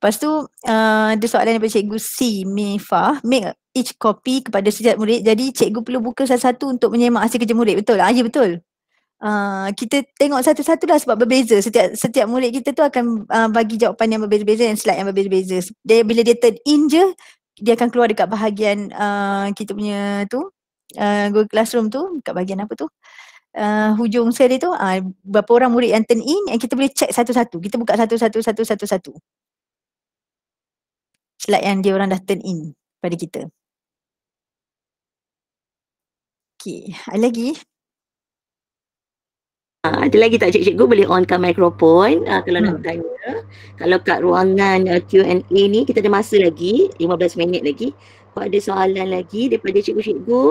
Lepas tu uh, ada soalan daripada cikgu C. Mifa, make each copy kepada setiap murid. Jadi cikgu perlu buka satu-satu untuk menyemak hasil kerja murid. Betul lah? Ya betul. Uh, kita tengok satu-satu lah sebab berbeza. Setiap setiap murid kita tu akan uh, bagi jawapan yang berbeza-beza dan slide yang berbeza-beza. Dia, bila dia turn in je, dia akan keluar dekat bahagian uh, kita punya tu. Uh, Google Classroom tu, dekat bahagian apa tu. Uh, hujung sekali tu, uh, berapa orang murid yang turn in yang kita boleh check satu-satu. Kita buka satu satu-satu, satu-satu slide yang dia orang dah turn in pada kita. Okay, ada lagi? Uh, ada lagi tak cikgu-cikgu boleh onkan mikrofon uh, ah, kalau hmm. nak tanya. Kalau kat ruangan uh, Q&A ni kita ada masa lagi, 15 minit lagi. Kalau ada soalan lagi daripada cikgu-cikgu,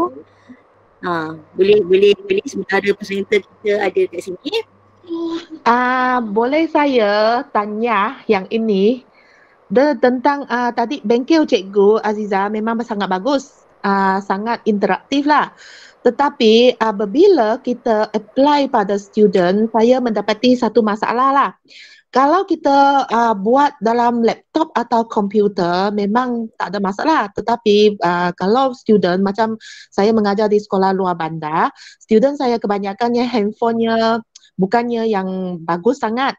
uh, boleh boleh boleh sementara presenter kita ada kat sini. Ah uh, boleh saya tanya yang ini? The, tentang uh, tadi bengkel cikgu Aziza memang sangat bagus. Uh, sangat interaktif lah. Tetapi ah, apabila kita apply pada student, saya mendapati satu masalah lah. Kalau kita uh, buat dalam laptop atau komputer, memang tak ada masalah. Tetapi uh, kalau student macam saya mengajar di sekolah luar bandar, student saya kebanyakannya handphonenya bukannya yang bagus sangat.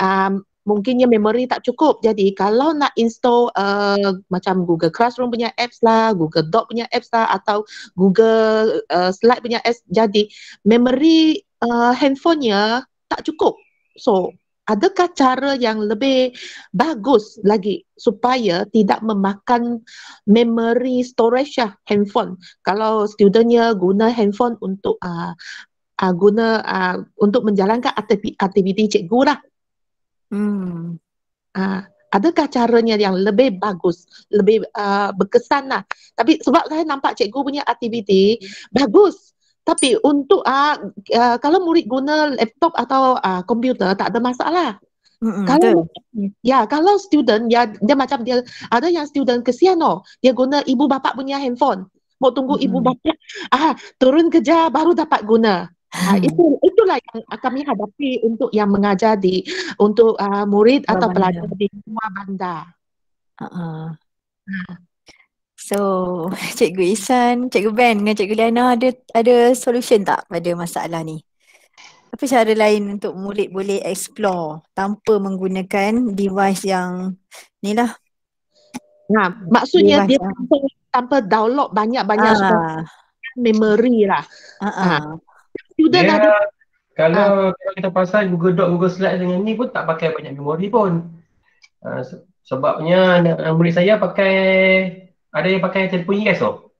Um, mungkinnya memory tak cukup. Jadi kalau nak install uh, macam Google Classroom punya apps lah, Google Doc punya apps lah atau Google uh, Slide punya apps, jadi memory uh, handphonenya tak cukup. So, adakah cara yang lebih bagus lagi supaya tidak memakan memory storage lah, handphone? Kalau studentnya guna handphone untuk uh, uh, guna uh, untuk menjalankan aktiviti, aktiviti cikgu lah. Hmm. Ha. Adakah caranya yang lebih bagus, lebih uh, berkesan lah. Tapi sebab saya nampak cikgu punya aktiviti, hmm. bagus. Tapi untuk uh, uh, kalau murid guna laptop atau uh, komputer tak ada masalah. Mm-mm, kalau betul. ya kalau student ya dia macam dia ada yang student kesian oh dia guna ibu bapa punya handphone mau tunggu mm-hmm. ibu bapa ah turun kerja baru dapat guna Ha, hmm. Itu itulah yang ah, kami hadapi untuk yang mengajar di untuk uh, murid atau pelajar di semua bandar. Uh-uh. So, Cikgu Isan, Cikgu Ben dengan Cikgu Liana ada ada solution tak pada masalah ni? Apa cara lain untuk murid boleh explore tanpa menggunakan device yang ni lah. Nah, ha, maksudnya dia yang... tanpa download banyak-banyak uh. memory lah. Uh-uh. Uh. Sudah yeah. dah Kalau uh. kita pasal Google Doc, Google Slides dengan ni pun tak pakai banyak memori pun. Uh, sebabnya murid saya pakai, ada yang pakai telefon ni e guys tu. So.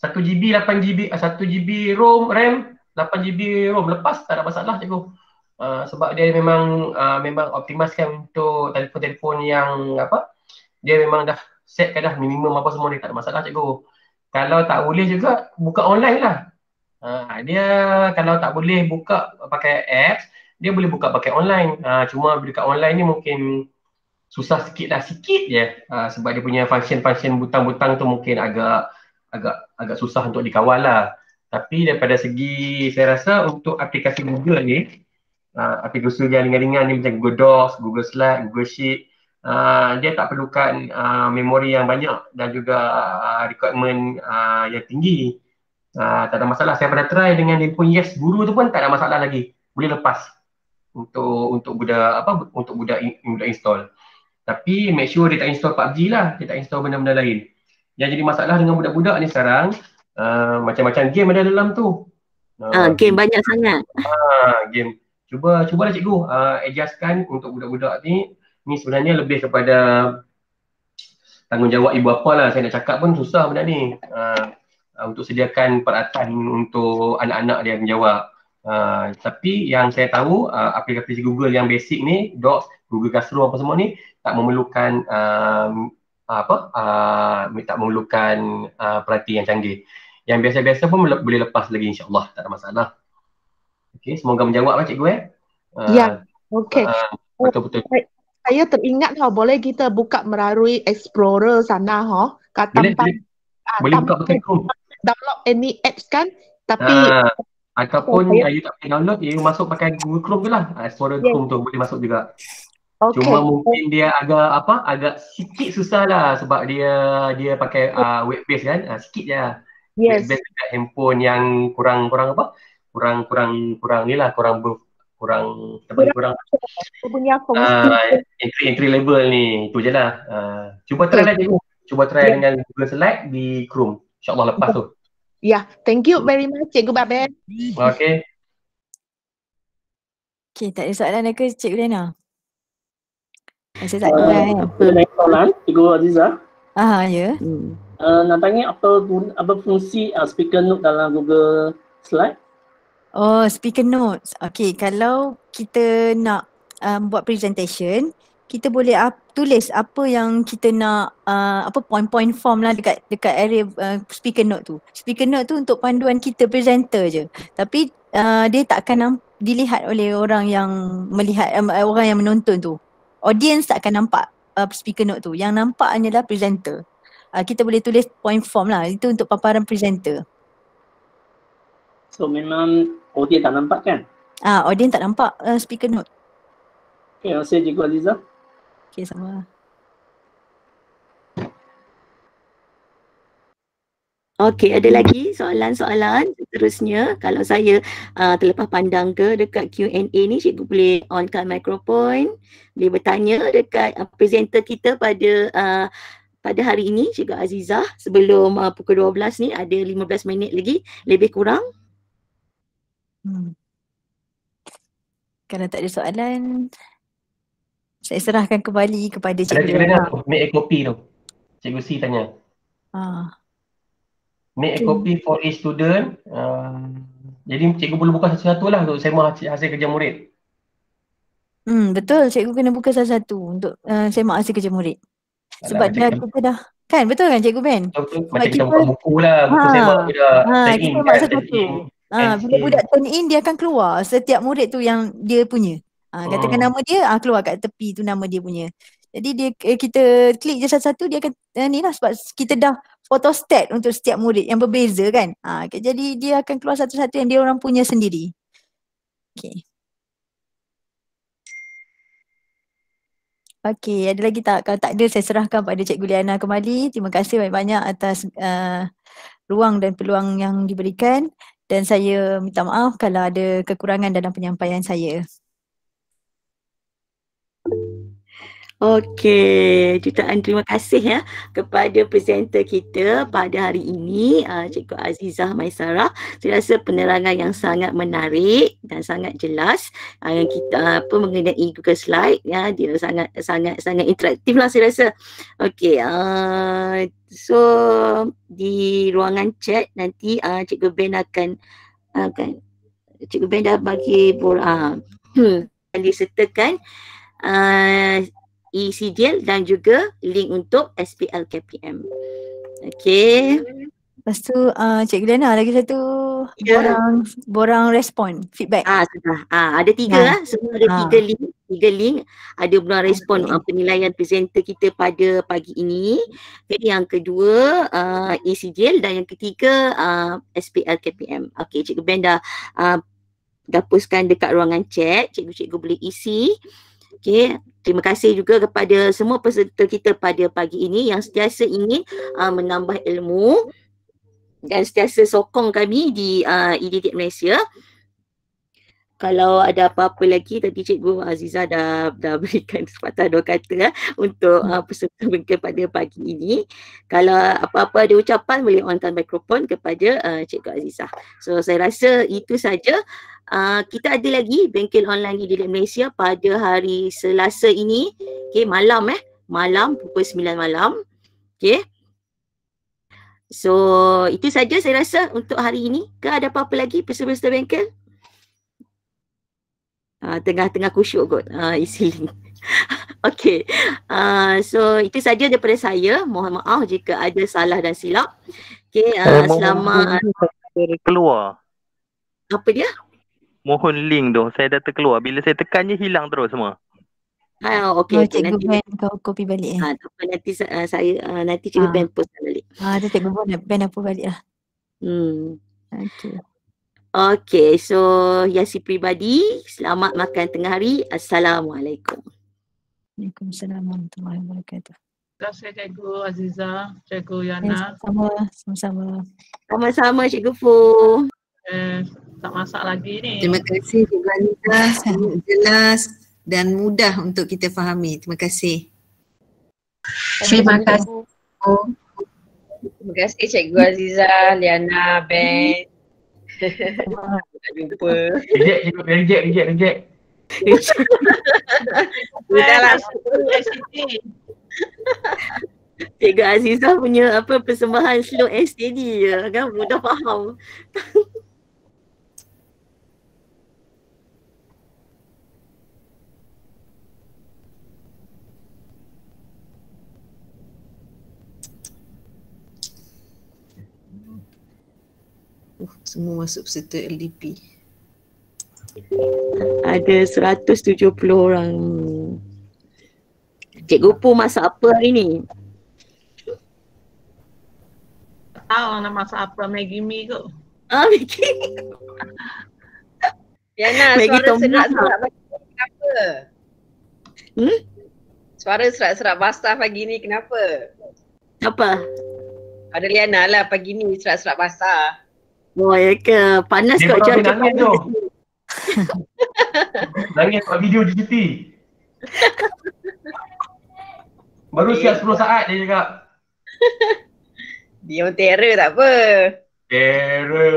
1GB, 8GB, uh, ah, 1GB ROM, RAM, 8GB ROM. Lepas tak ada masalah cikgu. Uh, sebab dia memang uh, memang optimaskan untuk telefon-telefon yang apa, dia memang dah set kan minimum apa semua ni tak ada masalah cikgu. Kalau tak boleh juga, buka online lah. Uh, dia kalau tak boleh buka pakai apps, dia boleh buka pakai online. Uh, cuma dekat online ni mungkin susah sikit lah sikit je. Uh, sebab dia punya function-function butang-butang tu mungkin agak agak agak susah untuk dikawal lah. Tapi daripada segi saya rasa untuk aplikasi Google ni, uh, aplikasi yang ringan-ringan ni macam Google Docs, Google Slide, Google Sheet, Uh, dia tak perlukan uh, memori yang banyak dan juga uh, requirement uh, yang tinggi. Ha, tak ada masalah. Saya pernah try dengan dia pun yes guru tu pun tak ada masalah lagi. Boleh lepas untuk untuk budak apa untuk budak budak install. Tapi make sure dia tak install PUBG lah, dia tak install benda-benda lain. Yang jadi masalah dengan budak-budak ni sekarang uh, macam-macam game ada dalam tu. Ah, uh, game banyak sangat. Ah, game. Cuba cubalah cikgu uh, adjustkan untuk budak-budak ni ni sebenarnya lebih kepada tanggungjawab ibu bapa lah saya nak cakap pun susah benda ni. Uh, Ah, untuk sediakan peralatan untuk anak-anak dia menjawab. Uh, tapi yang saya tahu uh, aplikasi Google yang basic ni Docs, Google Classroom apa semua ni tak memerlukan uh, apa uh, tak memerlukan uh, perhati yang canggih. Yang biasa-biasa pun le- boleh lepas lagi Insyaallah tak ada masalah. Okey, semoga menjawab lah cikgu eh. Uh, ya. Okey. betul-betul. Baik. Oh, saya teringat tau boleh kita buka merarui explorer sana ha. Kata boleh, boleh. Ah, boleh buka pakai Chrome download any apps kan tapi uh, ataupun oh, ya. you tak payah download dia masuk pakai Google Chrome je lah ah, explorer yeah. Chrome tu boleh masuk juga okay. cuma mungkin dia agak apa agak sikit susah lah sebab dia dia pakai uh, web based kan uh, sikit je lah. yes. web based dekat handphone yang kurang kurang apa kurang kurang kurang ni lah kurang ber, kurang apa kurang, kurang, uh, entry entry level ni itu je lah uh, cuba try lah cuba try yeah. dengan Google Slide di Chrome InsyaAllah lepas tu. Ya, yeah. thank you very much Cikgu Babel. Okay. Okay, tak ada soalan ke Cikgu Lena? Masih tak eh, ada. Apa lagi soalan Cikgu Aziza? Aha, ya. Yeah. Hmm. Uh, nak tanya apa, apa fungsi uh, speaker note dalam Google Slide? Oh, speaker notes. Okay, kalau kita nak um, buat presentation, kita boleh up, tulis apa yang kita nak uh, apa point-point form lah dekat dekat area uh, speaker note tu. Speaker note tu untuk panduan kita presenter je. Tapi uh, dia tak akan namp- dilihat oleh orang yang melihat um, uh, orang yang menonton tu. Audience tak akan nampak uh, speaker note tu. Yang nampak hanyalah presenter. Uh, kita boleh tulis point form lah itu untuk paparan presenter. So memang audience tak nampak kan? Ah, uh, audience tak nampak uh, speaker note. Okay, saya juga, Aziza. Okay, sama lah. Okey, ada lagi soalan-soalan seterusnya. Kalau saya uh, terlepas pandang ke dekat Q&A ni, cikgu boleh onkan microphone. Boleh bertanya dekat uh, presenter kita pada uh, pada hari ini, cikgu Azizah. Sebelum uh, pukul 12 ni, ada 15 minit lagi, lebih kurang. Hmm. Kalau tak ada soalan, saya serahkan kembali kepada cikgu. Ada cikgu nak make a copy tu. Cikgu C tanya. Ah. Make a copy for each student. Uh, jadi cikgu perlu buka satu-satu lah untuk semah hasil kerja murid. Hmm, betul. Cikgu kena buka satu-satu untuk uh, eh, semak hasil kerja murid. Alah, Sebab dia aku dah Kan betul kan Cikgu Ben? Betul, betul. Macam kita, buka buku lah, buku ha, ah. semak dia ha, ah, tag in kan, tag in. bila budak turn in dia akan keluar setiap murid tu yang dia punya. Ah katakan oh. nama dia ah keluar kat tepi tu nama dia punya. Jadi dia eh, kita klik je satu-satu dia akan uh, ni lah sebab kita dah photostat untuk setiap murid yang berbeza kan. Ah okay, jadi dia akan keluar satu-satu yang dia orang punya sendiri. Okey. Okey, ada lagi tak? Kalau tak ada saya serahkan pada Cikgu Liana kembali. Terima kasih banyak-banyak atas uh, ruang dan peluang yang diberikan dan saya minta maaf kalau ada kekurangan dalam penyampaian saya. Okey, jutaan terima kasih ya kepada presenter kita pada hari ini uh, Cikgu Azizah Maisara. Saya rasa penerangan yang sangat menarik dan sangat jelas uh, yang kita uh, apa mengenai Google Slide ya dia sangat sangat sangat interaktif lah saya rasa. Okey, uh, so di ruangan chat nanti uh, Cikgu Ben akan akan Cikgu Ben dah bagi borang ah uh, hmm, disertakan uh, e-sijil dan juga link untuk SPL KPM. Okay. Lepas tu uh, Cikgu Dana lagi satu yeah. borang, borang respon, feedback. Ah, sudah. Ah, ada tiga yeah. lah. Semua ada ah. tiga link. Tiga link. Ada borang respon okay. penilaian presenter kita pada pagi ini. Jadi yang kedua uh, e-sijil dan yang ketiga uh, SPL KPM. Okay Cikgu Ben dah, uh, dah postkan dekat ruangan chat. Cikgu-cikgu boleh isi. Uh, Okay. Terima kasih juga kepada semua peserta kita pada pagi ini yang sentiasa ingin uh, menambah ilmu dan sentiasa sokong kami di uh, EDT Malaysia kalau ada apa-apa lagi tadi Cikgu Aziza dah dah berikan sepatah dua kata ya, untuk hmm. uh, peserta mungkin pada pagi ini. Kalau apa-apa ada ucapan boleh onkan mikrofon kepada uh, Cikgu Aziza. So saya rasa itu saja. Uh, kita ada lagi bengkel online di Malaysia pada hari Selasa ini. Okey malam eh. Malam pukul 9 malam. Okey. So itu saja saya rasa untuk hari ini. Ke ada apa-apa lagi peserta-peserta bengkel? Ah, tengah-tengah kusyuk kot uh, isi link. okay, uh, ah, so itu saja daripada saya. Mohon maaf jika ada salah dan silap. Okay, uh, eh, selamat. Terkeluar. Apa dia? Mohon link tu. Saya dah terkeluar. Bila saya tekannya hilang terus semua. Ha, okay, okay, cikgu Ben kau copy balik eh. Ha, nanti uh, saya uh, nanti cikgu ha. Ben post balik. Ha, dia cikgu Ben apa balik lah. Hmm. Okay. Okay, so Yasi pribadi, selamat makan tengah hari. Assalamualaikum. Waalaikumsalam warahmatullahi wabarakatuh. Terima kasih Cikgu Aziza, Cikgu Yana. Sama-sama. Sama-sama Cikgu Fu. Eh, tak masak lagi ni. Terima kasih Cikgu Aziza. Sangat jelas dan mudah untuk kita fahami. Terima kasih. Terima kasih. Terima kasih Cikgu Aziza, Liana, Ben. Kejap, kejap, kejap, kejap, kejap. Cikgu Azizah punya apa persembahan slow and steady ya, je kan mudah faham. semua masuk peserta LDP? Ada 170 orang. Cikgu Pu masak apa hari ni? Tahu nak masak apa Maggi Mi tu. Ah, Maggi Ya, Yana, Maggie suara serak-serak kenapa? Hmm? Suara serak-serak basah pagi ni kenapa? Apa? Ada Liana lah pagi ni serak-serak basah. Oh, ya ke? Panas kot jual cepat. Nangis tu. nangis kat video GT. Baru okay. siap 10 saat dia cakap. dia pun terror tak apa. Terror.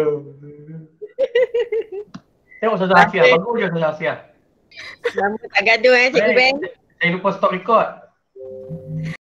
Tengok Ustazah Asia. Bagus je Ustazah Asia. Lama tak gaduh eh Cikgu Ben. Saya lupa stop record.